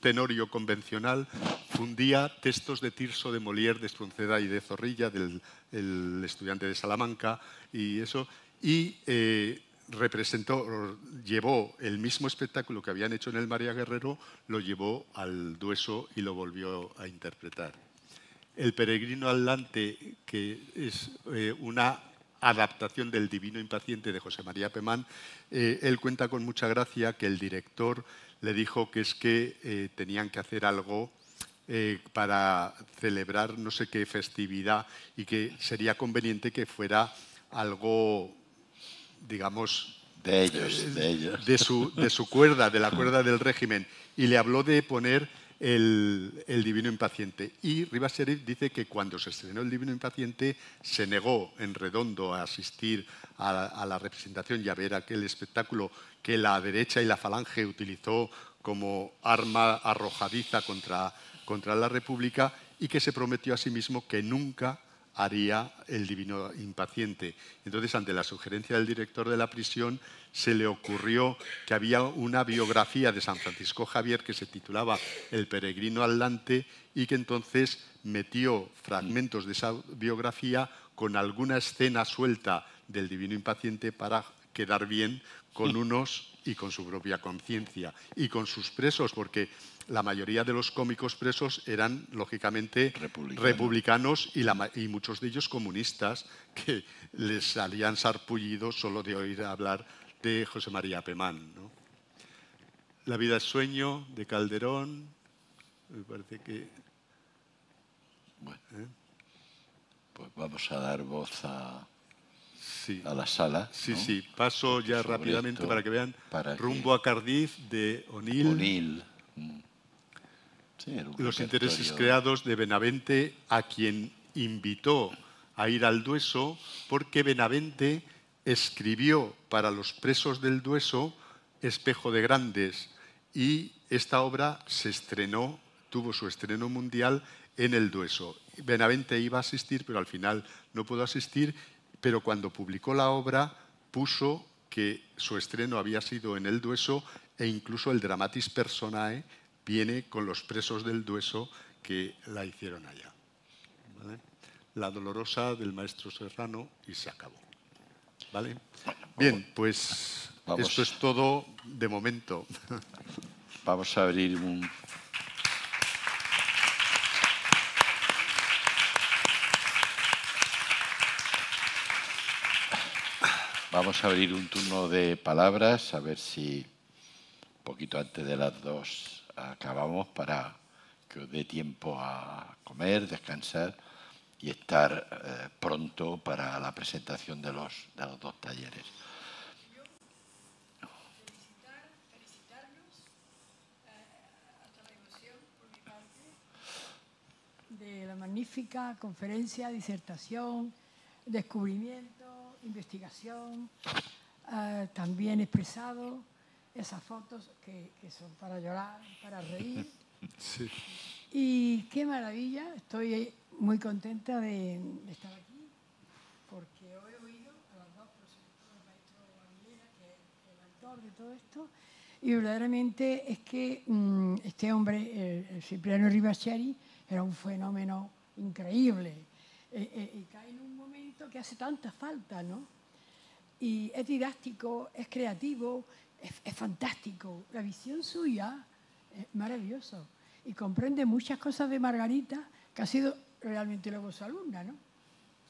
[SPEAKER 2] tenorio convencional, fundía textos de Tirso de Molière, de Espronceda y de Zorrilla, del estudiante de Salamanca, y eso, y eh, representó, llevó el mismo espectáculo que habían hecho en el María Guerrero, lo llevó al Dueso y lo volvió a interpretar. El peregrino atlante, que es eh, una adaptación del Divino Impaciente de José María Pemán, eh, él cuenta con mucha gracia que el director le dijo que es que eh, tenían que hacer algo para celebrar no sé qué festividad y que sería conveniente que fuera algo, digamos,
[SPEAKER 1] de ellos, de, ellos.
[SPEAKER 2] de, su, de su cuerda, de la cuerda del régimen. Y le habló de poner el, Divino Impaciente. Y Rivas dice que cuando se estrenó El Divino Impaciente se negó en redondo a asistir a, la representación y a ver aquel espectáculo que la derecha y la falange utilizó como arma arrojadiza contra, contra la República y que se prometió a sí mismo que nunca haría el divino impaciente. Entonces, ante la sugerencia del director de la prisión, se le ocurrió que había una biografía de San Francisco Javier que se titulaba El peregrino alante y que entonces metió fragmentos de esa biografía con alguna escena suelta del divino impaciente para quedar bien con unos y con su propia conciencia y con sus presos, porque la mayoría de los cómicos presos eran, lógicamente, republicanos y, muchos de ellos comunistas que les salían sarpullidos solo de oír hablar de José María Pemán. La vida es sueño de Calderón, me parece que...
[SPEAKER 1] Bueno, pues vamos a dar voz a... la sala. Sí, sí, paso ya rápidamente para que vean Rumbo
[SPEAKER 2] a Cardiz de O'Neill. O'Neill. Mm los intereses creados de Benavente a quien invitó a ir al Dueso, porque Benavente escribió para los presos del Dueso Espejo de Grandes y esta obra se estrenó, tuvo su estreno mundial en el Dueso. Benavente iba a asistir, pero al final no pudo asistir, pero cuando publicó la obra puso que su estreno había sido en el Dueso e incluso el dramatis personae viene con los presos del Dueso que la hicieron allá. La dolorosa del maestro Serrano y se acabó. ¿Vale? Bien, pues esto es todo de momento.
[SPEAKER 1] Vamos a abrir un Vamos a abrir un turno de palabras, a ver si un poquito antes de las dos acabamos para que os dé tiempo a comer, descansar y estar eh, pronto para la presentación de los, de los dos talleres.
[SPEAKER 3] de la magnífica conferencia, disertación, descubrimiento, investigación, eh, también expresado esas fotos que, son para llorar, para reír. Y qué maravilla, estoy muy contenta de, estar aquí, porque hoy he oído a las dos profesores, el maestro Aguilera, que es el autor de todo esto, y verdaderamente es que mm, este hombre, el, Cipriano Ribacheri, era un fenómeno increíble. Eh, eh, y cae en un momento que hace tanta falta, ¿no? Y es didáctico, es creativo, es, fantástico. La visión suya es maravilloso y comprende muchas cosas de Margarita, que ha sido realmente luego su alumna, ¿no?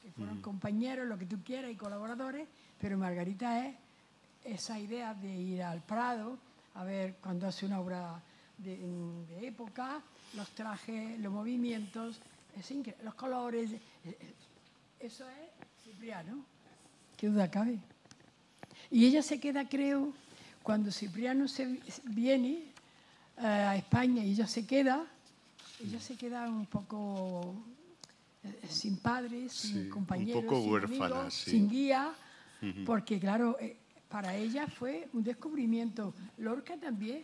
[SPEAKER 3] Que fueron mm. compañeros, lo que tú quieras, y colaboradores, pero Margarita es esa idea de ir al Prado, a ver cuando hace una obra de, época, los trajes, los movimientos, los colores, e-, e-, eso es Cipriano, qué duda cabe. Y ella se queda, creo, cuando Cipriano se viene eh, a España y ella se queda, ella se queda un poco eh, sin padres, sin compañeros, sin, huérfana, sin guía, porque claro, eh, para ella fue un descubrimiento. Lorca también,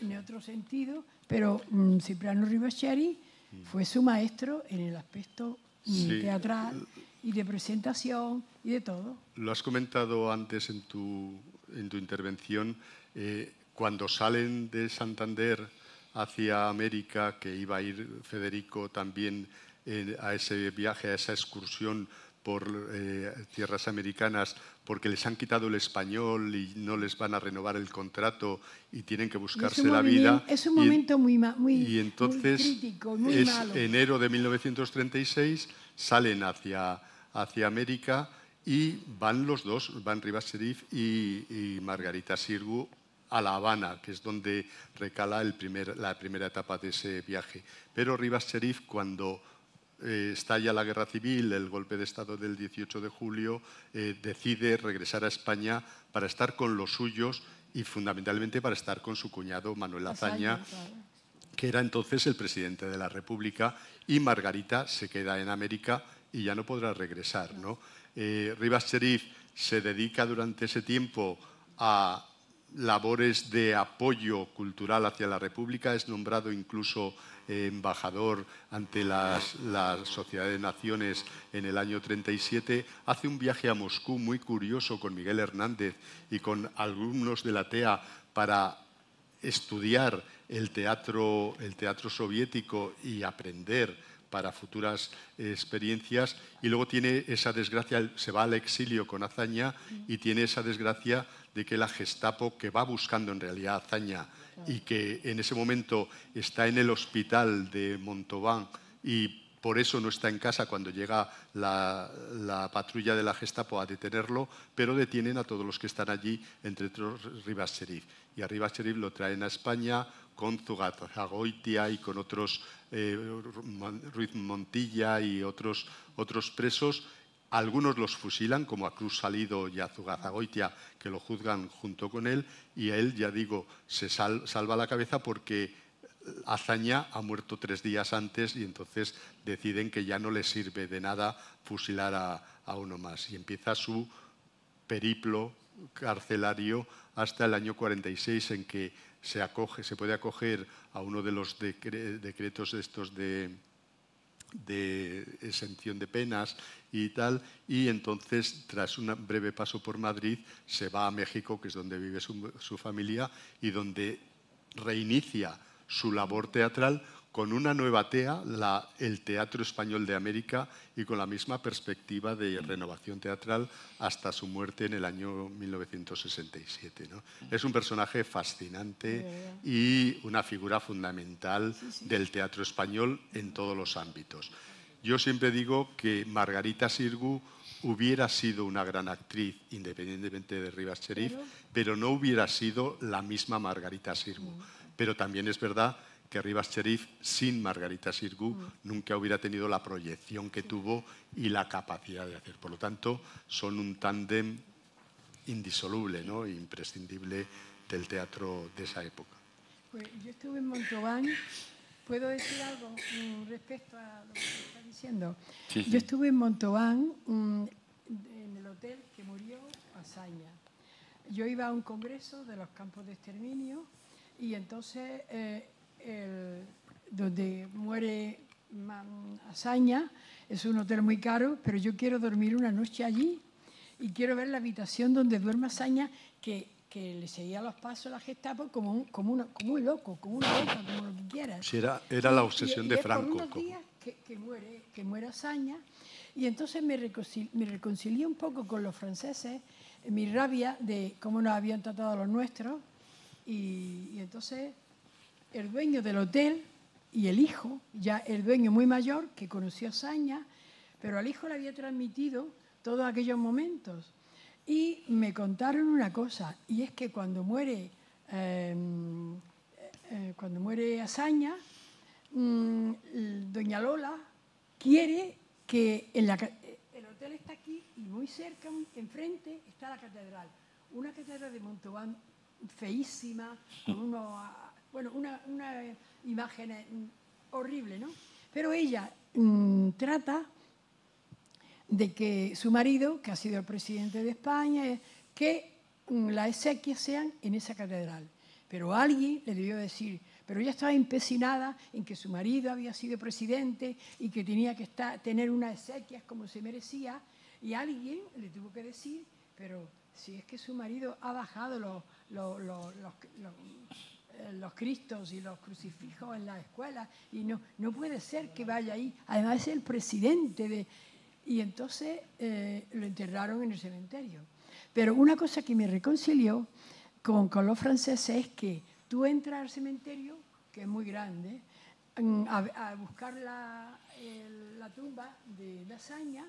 [SPEAKER 3] en otro sentido, pero mm, Cipriano Rivascheri mm. fue su maestro en el aspecto mm, teatral y de presentación y de todo.
[SPEAKER 2] Lo has comentado antes en tu en tu intervención, eh, cuando salen de Santander hacia América, que iba a ir Federico también eh, a ese viaje, a esa excursión por eh, tierras americanas, porque les han quitado el español y no les van a renovar el contrato y tienen que buscarse la vida. Es un momento
[SPEAKER 3] muy, muy, y entonces es enero
[SPEAKER 2] de 1936, salen hacia, hacia América y van los dos, van Rivas Serif y, Margarita Sirgu a La Habana, que es donde recala el primer, la primera etapa de ese viaje. Pero Rivas Serif, cuando eh, estalla la guerra civil, el golpe de Estado del 18 de julio, eh, decide regresar a España para estar con los suyos y fundamentalmente para estar con su cuñado Manuel Azaña, que era entonces el presidente de la República, y Margarita se queda en América y ya no podrá regresar. ¿no? Eh, Rivas Sherif se dedica durante ese tiempo a labores de apoyo cultural hacia la República, es nombrado incluso embajador ante la Sociedad de Naciones en el año 37, hace un viaje a Moscú muy curioso con Miguel Hernández y con alumnos de la TEA para estudiar el teatro soviético y aprender para futuras experiencias y luego tiene esa desgracia, se va al exilio con Azaña y tiene esa desgracia de que la Gestapo, que va buscando en realidad Azaña y que en ese momento está en el hospital de Montauban y por eso no está en casa cuando llega la, patrulla de la Gestapo a detenerlo, pero detienen a todos los que están allí, entre otros Rivas Y a Rivas lo traen a España, con Zugazagoitia y con otros, eh, Ruiz Montilla y otros, otros presos. Algunos los fusilan, como a Cruz Salido y a Zugazagoitia, que lo juzgan junto con él, y a él, ya digo, se salva la cabeza porque Azaña ha muerto tres días antes y entonces deciden que ya no le sirve de nada fusilar a uno más. Y empieza su periplo carcelario hasta el año 46 en que se, acoge, se puede acoger a uno de los decretos estos de, exención de penas y tal, y entonces tras un breve paso por Madrid se va a México, que es donde vive su, su familia, y donde reinicia su labor teatral con una nueva TEA, el Teatro Español de América, y con la misma perspectiva de renovación teatral hasta su muerte en el año 1967. Es un personaje fascinante y una figura fundamental del teatro español en todos los ámbitos. Yo siempre digo que Margarita Sirgu hubiera sido una gran actriz, independientemente de Rivas Cherif, pero, pero no hubiera sido la misma Margarita Sirgu. Mm. Pero también es verdad que Rivas Cherif sin Margarita Sirgu mm. nunca hubiera tenido la proyección que tuvo y la capacidad de hacer. Por lo tanto, son un tándem indisoluble, ¿no? imprescindible del teatro de esa época.
[SPEAKER 3] Pues, yo estuve en Montauban. ¿Puedo decir algo mm, respecto a lo que está diciendo? Yo estuve en Montauban, mm, en el hotel que murió Azaña. Yo iba a un congreso de los campos de exterminio y entonces eh, el, donde muere Hazaña, es un hotel muy caro, pero yo quiero dormir una noche allí y quiero ver la habitación donde duerme Hazaña, que, que le seguía los pasos a la Gestapo como un, como como un loco, como una como lo que quieras.
[SPEAKER 2] era, la obsesión de Franco.
[SPEAKER 3] días que, muere, que Hazaña, y entonces me, me reconcilié un poco con los franceses, mi rabia de cómo nos habían tratado a los nuestros, y, y entonces el dueño del hotel y el hijo, ya el dueño muy mayor, que conoció a Saña, pero al hijo le había transmitido todos aquellos momentos. Y me contaron una cosa, y es que cuando muere, em, eh, cuando muere Azaña, mm, doña Lola quiere que el hotel está aquí y muy cerca, enfrente, está la catedral. Una catedral de Montauban feísima, con bueno, una, eh, imagen eh, horrible, ¿no? Pero ella mm, trata de que su marido, que ha sido el presidente de España, eh, que mm, las exequias sean en esa catedral. Pero alguien le debió decir, pero ella estaba empecinada en que su marido había sido presidente y que tenía que estar, tener unas exequias como se merecía, y alguien le tuvo que decir, pero si es que su marido ha bajado los eh, los cristos y los crucifijos en la escuela y no, no puede ser que vaya ahí. Además es el presidente de... Y entonces eh, lo enterraron en el cementerio. Pero una cosa que me reconcilió con, los franceses es que tú entras al cementerio, que es muy grande, a, buscar la, la, tumba de Lasaña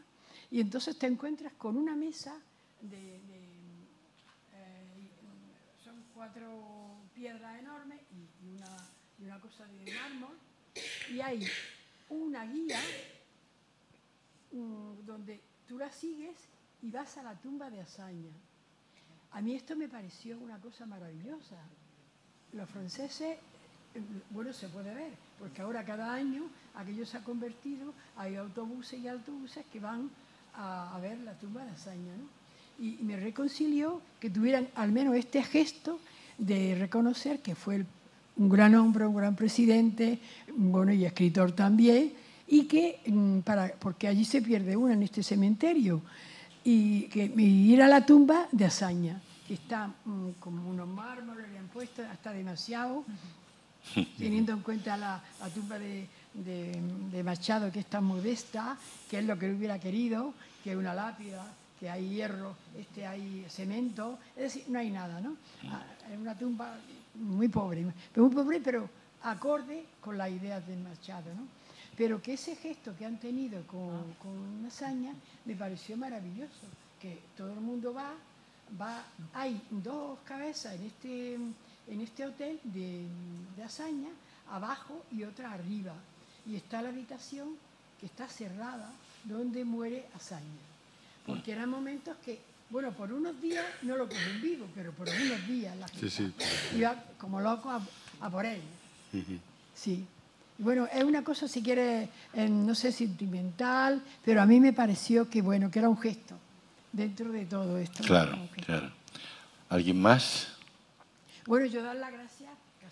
[SPEAKER 3] y entonces te encuentras con una mesa de... Eh, son cuatro piedra enorme y una, cosa de mármol, y hay una guía mm, donde tú la sigues y vas a la tumba de hazaña. A mí esto me pareció una cosa maravillosa. Los franceses, eh, bueno, se puede ver, porque ahora cada año aquello se ha convertido, hay autobuses y autobuses que van a, ver la tumba de hazaña. y me reconcilió que tuvieran al menos este gesto de reconocer que fue un gran hombre, un gran presidente, bueno, y escritor también, y que, mm, para, porque allí se pierde una en este cementerio, y, que, me ir a la tumba de hazaña, que está mm, como unos mármoles, le han puesto hasta demasiado, teniendo en cuenta la, tumba de, de, Machado, que tan modesta, que es lo que él hubiera querido, que es una lápida que hay hierro, este, hay cemento, es decir, no hay nada, ¿no? Ah, es una tumba muy pobre, muy pobre, pero acorde con la idea del Machado, ¿no? Pero que ese gesto que han tenido con, ah. con me pareció maravilloso, que todo el mundo va, va, hay dos cabezas en este, en este hotel de, de Azaña, abajo y otra arriba, y está la habitación que está cerrada donde muere hazaña porque eran momentos que, bueno, por unos días no lo puse en vivo, pero por unos días la gente iba como loco a, por él. Sí. bueno, es una cosa, si quiere, no sé, sentimental, pero a mí me pareció que, bueno, que era un gesto dentro de todo esto. Claro,
[SPEAKER 1] claro. ¿Alguien más?
[SPEAKER 3] Bueno, yo dar la gracia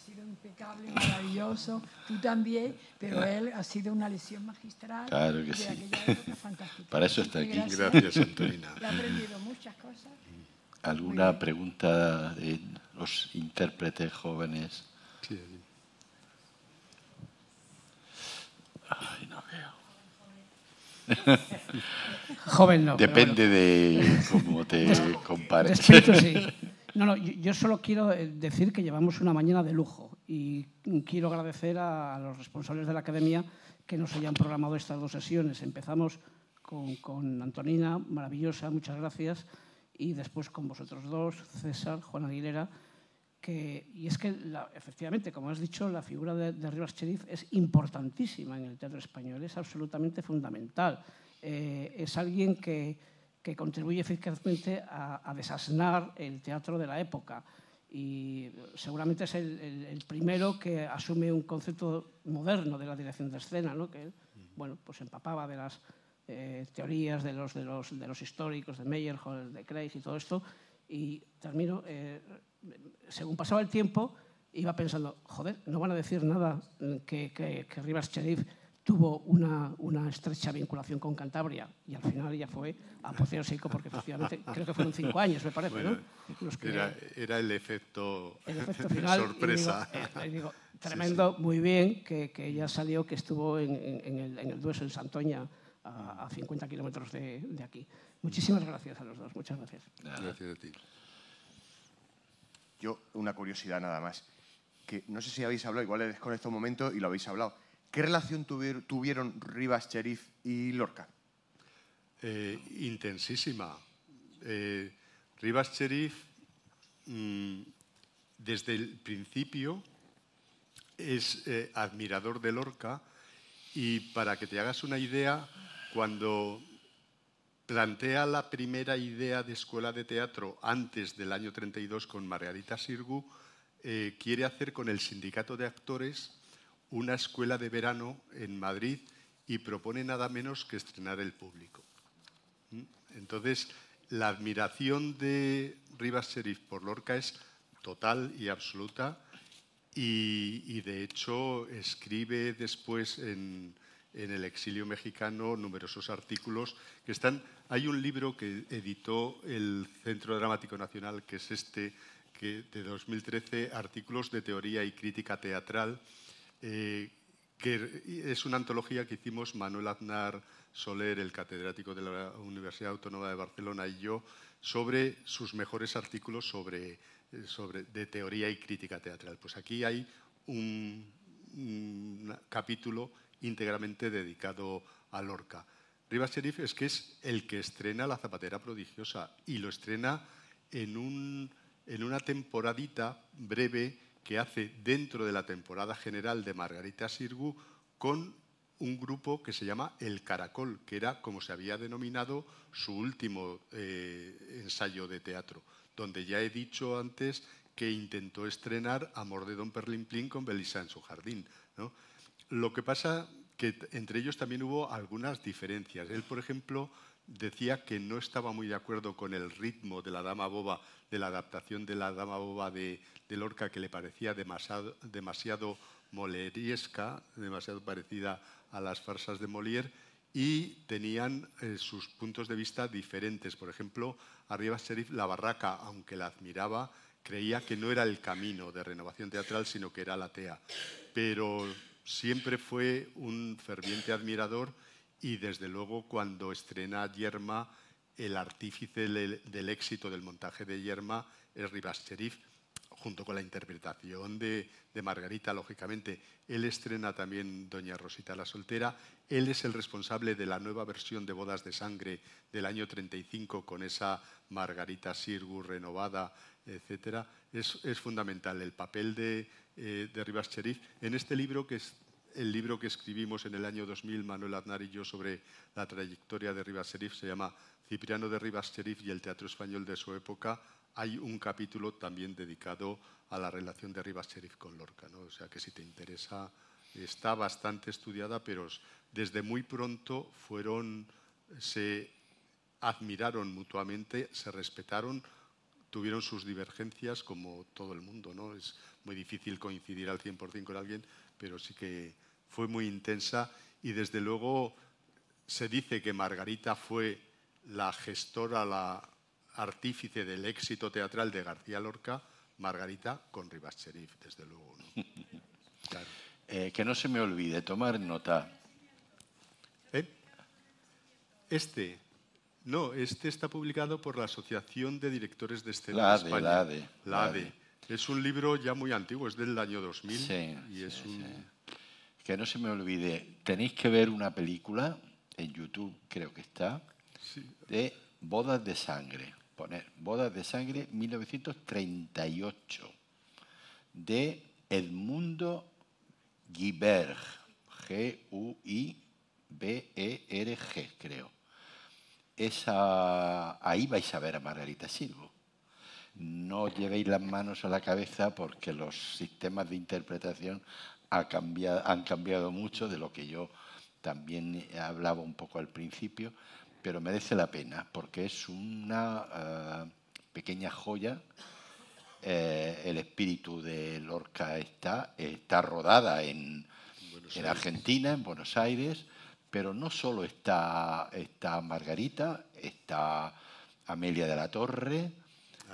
[SPEAKER 3] sido impecable, maravilloso, tú también, pero él ha sido una lesión magistral. Claro que sí. Para eso está aquí.
[SPEAKER 1] Gracias, Antonina. He
[SPEAKER 3] aprendido muchas cosas.
[SPEAKER 1] ¿Alguna pregunta de los intérpretes jóvenes? Sí, Ay, no veo. Joven no. Depende de cómo te compares. sí.
[SPEAKER 4] No, no, yo solo quiero eh, decir que llevamos una mañana de lujo y quiero agradecer a los responsables de la academia que nos hayan programado estas dos sesiones. Empezamos con, Antonina, maravillosa, muchas gracias, y después con vosotros dos, César, Juan Aguilera, que, y es que efectivamente, como has dicho, la figura de, de Rivas Cherif es importantísima en el teatro español, es absolutamente fundamental. Eh, es alguien que que contribuye eficazmente a, a desasnar el teatro de la época. Y seguramente es el, primero que asume un concepto moderno de la dirección de escena, ¿no? que bueno, pues empapaba de las eh, teorías de los, de, los, de los históricos, de Meyer, de Craig y todo esto. Y termino, eh, según pasaba el tiempo, iba pensando, joder, no van a decir nada que, que, que Rivas Cherif tuvo una, una, estrecha vinculación con Cantabria y al final ya fue a apoteósico porque efectivamente creo que fueron cinco años, me parece, ¿no?
[SPEAKER 2] era, el efecto, final, sorpresa. tremendo,
[SPEAKER 4] muy bien, que, que, ella salió, que estuvo en, el, Dueso, en Santoña, a, a 50 kilómetros de, aquí. Muchísimas gracias a los dos, muchas gracias.
[SPEAKER 2] Gracias a ti. Yo, una curiosidad nada más, que no sé si habéis hablado, igual le desconecto un momento y lo habéis hablado ¿Qué relación tuvieron Rivas Cherif y Lorca? Eh, intensísima. Eh, Rivas Cherif, mm, desde el principio, es eh, admirador de Lorca y para que te hagas una idea, cuando plantea la primera idea de escuela de teatro antes del año 32 con Margarita Sirgu, quiere hacer con el sindicato de actores una escuela de verano en Madrid y propone nada menos que estrenar el público. ¿Mm? Entonces, la admiración de Rivas Sheriff por Lorca es total y absoluta y, de hecho escribe después en, el exilio mexicano numerosos artículos que están... Hay un libro que editó el Centro Dramático Nacional, que es este, que, de 2013, artículos de teoría y crítica teatral, eh, que es una antología que hicimos Manuel Aznar Soler, el catedrático de la Universidad Autónoma de Barcelona y yo, sobre sus mejores artículos sobre, sobre, de teoría y crítica teatral. Pues aquí hay un, capítulo íntegramente dedicado a Lorca. Rivas Cherif es que es el que estrena La Zapatera Prodigiosa y lo estrena en, en una temporadita breve que hace dentro de la temporada general de Margarita Sirgu con un grupo que se llama El Caracol, que era como se había denominado su último eh, ensayo de teatro, donde ya he dicho antes que intentó estrenar Amor de Don Perlimplín con Belisa en su jardín. Lo que pasa que entre ellos también hubo algunas diferencias. Él, por ejemplo, decía que no estaba muy de acuerdo con el ritmo de la dama boba de la adaptación de la dama boba de, de Lorca que le parecía demasiado, demasiado moleriesca, demasiado parecida a las farsas de Molière, y tenían eh, sus puntos de vista diferentes. Por ejemplo, Arriba Sheriff La Barraca, aunque la admiraba, creía que no era el camino de renovación teatral, sino que era la TEA. Pero siempre fue un ferviente admirador y desde luego cuando estrena Yerma el artífice del éxito del montaje de Yerma es Rivas Cherif, junto con la interpretación de, Margarita, lógicamente. Él estrena también Doña Rosita la Soltera. Él es el responsable de la nueva versión de Bodas de Sangre del año 35 con esa Margarita Sirgu renovada, etc. Es, fundamental el papel de, eh, Ribas Cherif en este libro que es el libro que escribimos en el año 2000, Manuel Aznar y yo, sobre la trayectoria de Rivas Sherif, se llama Cipriano de Rivas Sherif y el teatro español de su época, hay un capítulo también dedicado a la relación de Rivas Sherif con Lorca. ¿no? O sea que si te interesa, está bastante estudiada, pero desde muy pronto fueron, se admiraron mutuamente, se respetaron tuvieron sus divergencias como todo el mundo. ¿no? Es muy difícil coincidir al 100% con alguien, pero sí que fue muy intensa y desde luego se dice que Margarita fue la gestora, la artífice del éxito teatral de García Lorca, Margarita con Rivas desde luego.
[SPEAKER 1] Eh, que no se me olvide tomar nota. ¿Eh? Este, no, este
[SPEAKER 2] está publicado por la Asociación de Directores de Escena de España. La ADE, la Es un
[SPEAKER 1] libro ya muy antiguo, es del año 2000. Sí, Que no se me olvide, tenéis que ver una película, en YouTube creo que está, de Bodas de Sangre. Poner Bodas de Sangre 1938, de Edmundo Guiberg, G-U-I-B-E-R-G, e creo esa, ahí vais a ver a Margarita Silvo. No llevéis las manos a la cabeza porque los sistemas de interpretación han cambiado mucho de lo que yo también hablaba un poco al principio, pero merece la pena porque es una eh, pequeña joya. Eh, el espíritu de Lorca está, está rodada en Argentina, en Buenos Aires, pero no solo está, Margarita, está Amelia de la Torre,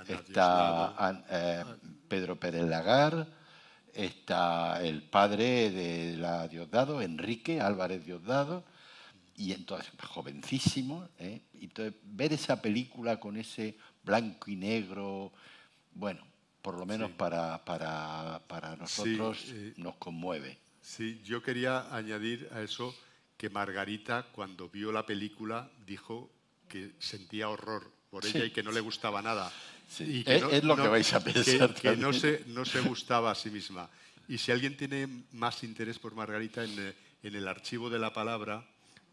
[SPEAKER 1] está eh, Pedro Pérez Lagar, está el padre de la Diosdado, Enrique Álvarez Diosdado, y entonces jovencísimo, ¿eh? entonces ver esa película con ese blanco y negro, bueno, por lo menos para, para, nosotros eh, nos conmueve.
[SPEAKER 2] Sí, yo quería añadir a eso que Margarita, cuando vio la película, dijo que sentía horror por ella y que no le gustaba nada. es, lo que vais a pensar. Que, no, se, no se gustaba a sí misma. Y si alguien tiene más interés por Margarita, en, eh, el archivo de la palabra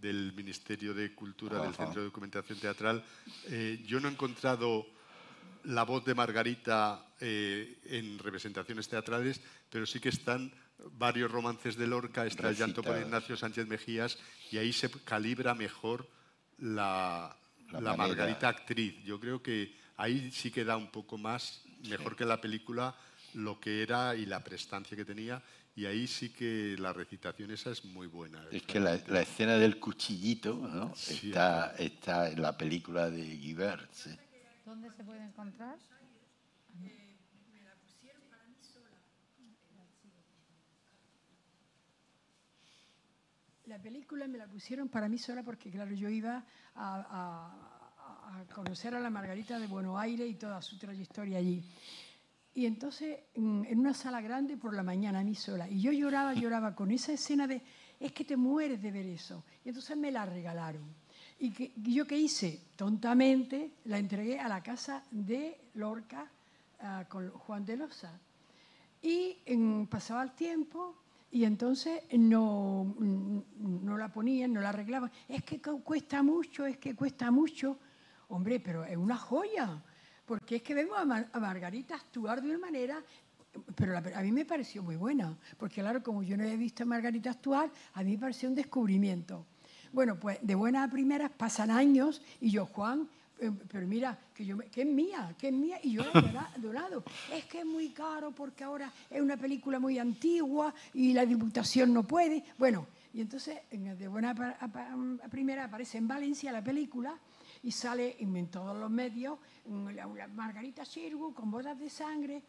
[SPEAKER 2] del Ministerio de Cultura del Centro de Documentación Teatral, eh, yo no he encontrado la voz de Margarita eh, en representaciones teatrales, pero sí que están varios romances de Lorca, está el llanto por Ignacio Sánchez Mejías, y ahí se calibra mejor la, la, Margarita actriz. Yo creo que ahí sí queda un poco más, mejor que la película, lo que era y la prestancia que tenía. Y ahí sí que la recitación esa es muy buena.
[SPEAKER 1] Es que la, escena del cuchillito está, está, en la película de Guibert. ¿Dónde se puede encontrar?
[SPEAKER 3] la película me la pusieron para mí sola porque, claro, yo iba a, conocer a la Margarita de Buenos Aires y toda su trayectoria allí. Y entonces, en una sala grande por la mañana, a mí sola. Y yo lloraba, lloraba con esa escena de, es que te mueres de ver eso. Y entonces me la regalaron. ¿Y, yo qué hice? Tontamente la entregué a la casa de Lorca ah, con Juan de Loza. Y en, pasaba el tiempo y entonces no, no la ponían, no la arreglaban. Es que cuesta mucho, es que cuesta mucho. Hombre, pero es una joya, porque es que vemos a, Margarita actuar de una manera pero a mí me pareció muy buena, porque claro, como yo no había visto a Margarita actuar, a mí me pareció un descubrimiento. Bueno, pues de buenas a primeras pasan años y yo, Juan, pero mira, que, yo, es mía, que es mía, y yo la he donado. Es que es muy caro porque ahora es una película muy antigua y la diputación no puede. Bueno, y entonces de buena primera aparece en Valencia la película y sale en todos los medios Margarita Sirgu con bodas de sangre.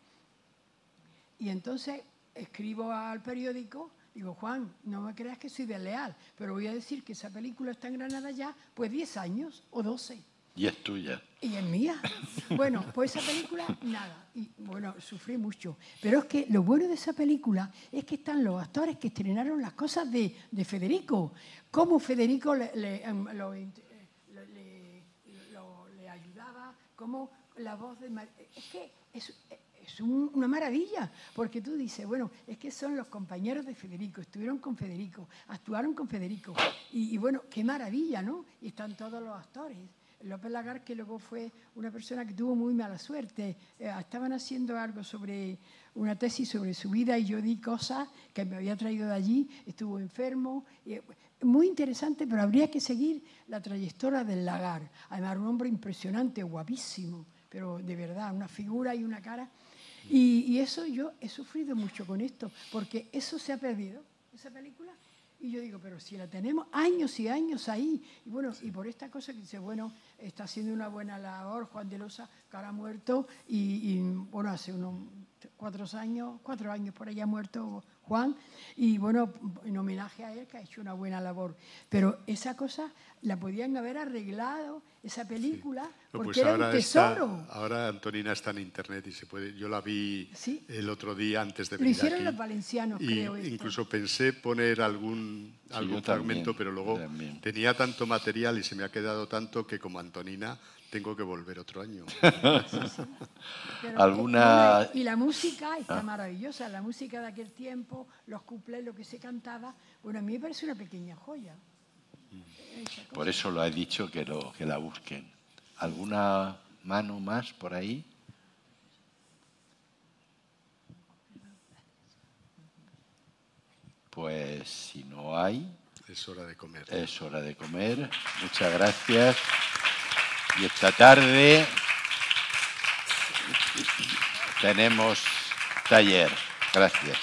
[SPEAKER 3] Y entonces escribo al periódico Digo, Juan, no me creas que soy desleal, pero voy a decir que esa película está en Granada ya, pues 10 años o 12.
[SPEAKER 1] Y es tuya.
[SPEAKER 3] Y es mía. Bueno, pues esa película, nada. Y, bueno, sufrí mucho. Pero es que lo bueno de esa película es que están los actores que estrenaron las cosas de, de Federico. Cómo Federico le, em,
[SPEAKER 2] eh,
[SPEAKER 3] ayudaba, cómo la voz de... Es que es, una maravilla, porque tú dices, bueno, es que son los compañeros de Federico, estuvieron con Federico, actuaron con Federico. Y, y bueno, qué maravilla, ¿no? Y están todos los actores. López Lagar, que luego fue una persona que tuvo muy mala suerte. Eh, estaban haciendo algo sobre una tesis sobre su vida y yo di cosas que me había traído de allí, estuvo enfermo. Eh, muy interesante, pero habría que seguir la trayectoria del Lagar. Además, un hombre impresionante, guapísimo, pero de verdad, una figura y una cara. y eso yo he sufrido mucho con esto, porque eso se ha perdido, esa película y yo digo, pero si la tenemos años y años ahí. Y bueno, y por esta cosa que dice, bueno, está haciendo una buena labor Juan de Losa, que ahora ha muerto, y, bueno, hace unos cuatro años, cuatro años por allá ha muerto Juan, y bueno, en homenaje a él que ha hecho una buena labor. Pero esa cosa la podían haber arreglado, esa película,
[SPEAKER 2] pues porque era un tesoro. ahora Antonina está en internet y se puede. Yo la vi el otro día antes de venir. Lo hicieron los
[SPEAKER 3] valencianos, creo. Incluso
[SPEAKER 2] pensé poner algún, algún fragmento, pero luego tenía tanto material y se me ha quedado tanto que como Antonina tengo que volver otro año. ¿Alguna... Y
[SPEAKER 3] la música está ah. maravillosa, la música de aquel tiempo, los cuplés, lo que se cantaba. Bueno, a mí me parece una pequeña joya. Mm.
[SPEAKER 1] Por eso lo he dicho que, lo, que la busquen. ¿Alguna mano más por ahí? Pues si no hay... Es hora de comer. Es hora de comer. Muchas gracias. Y esta tarde tenemos taller. Gracias.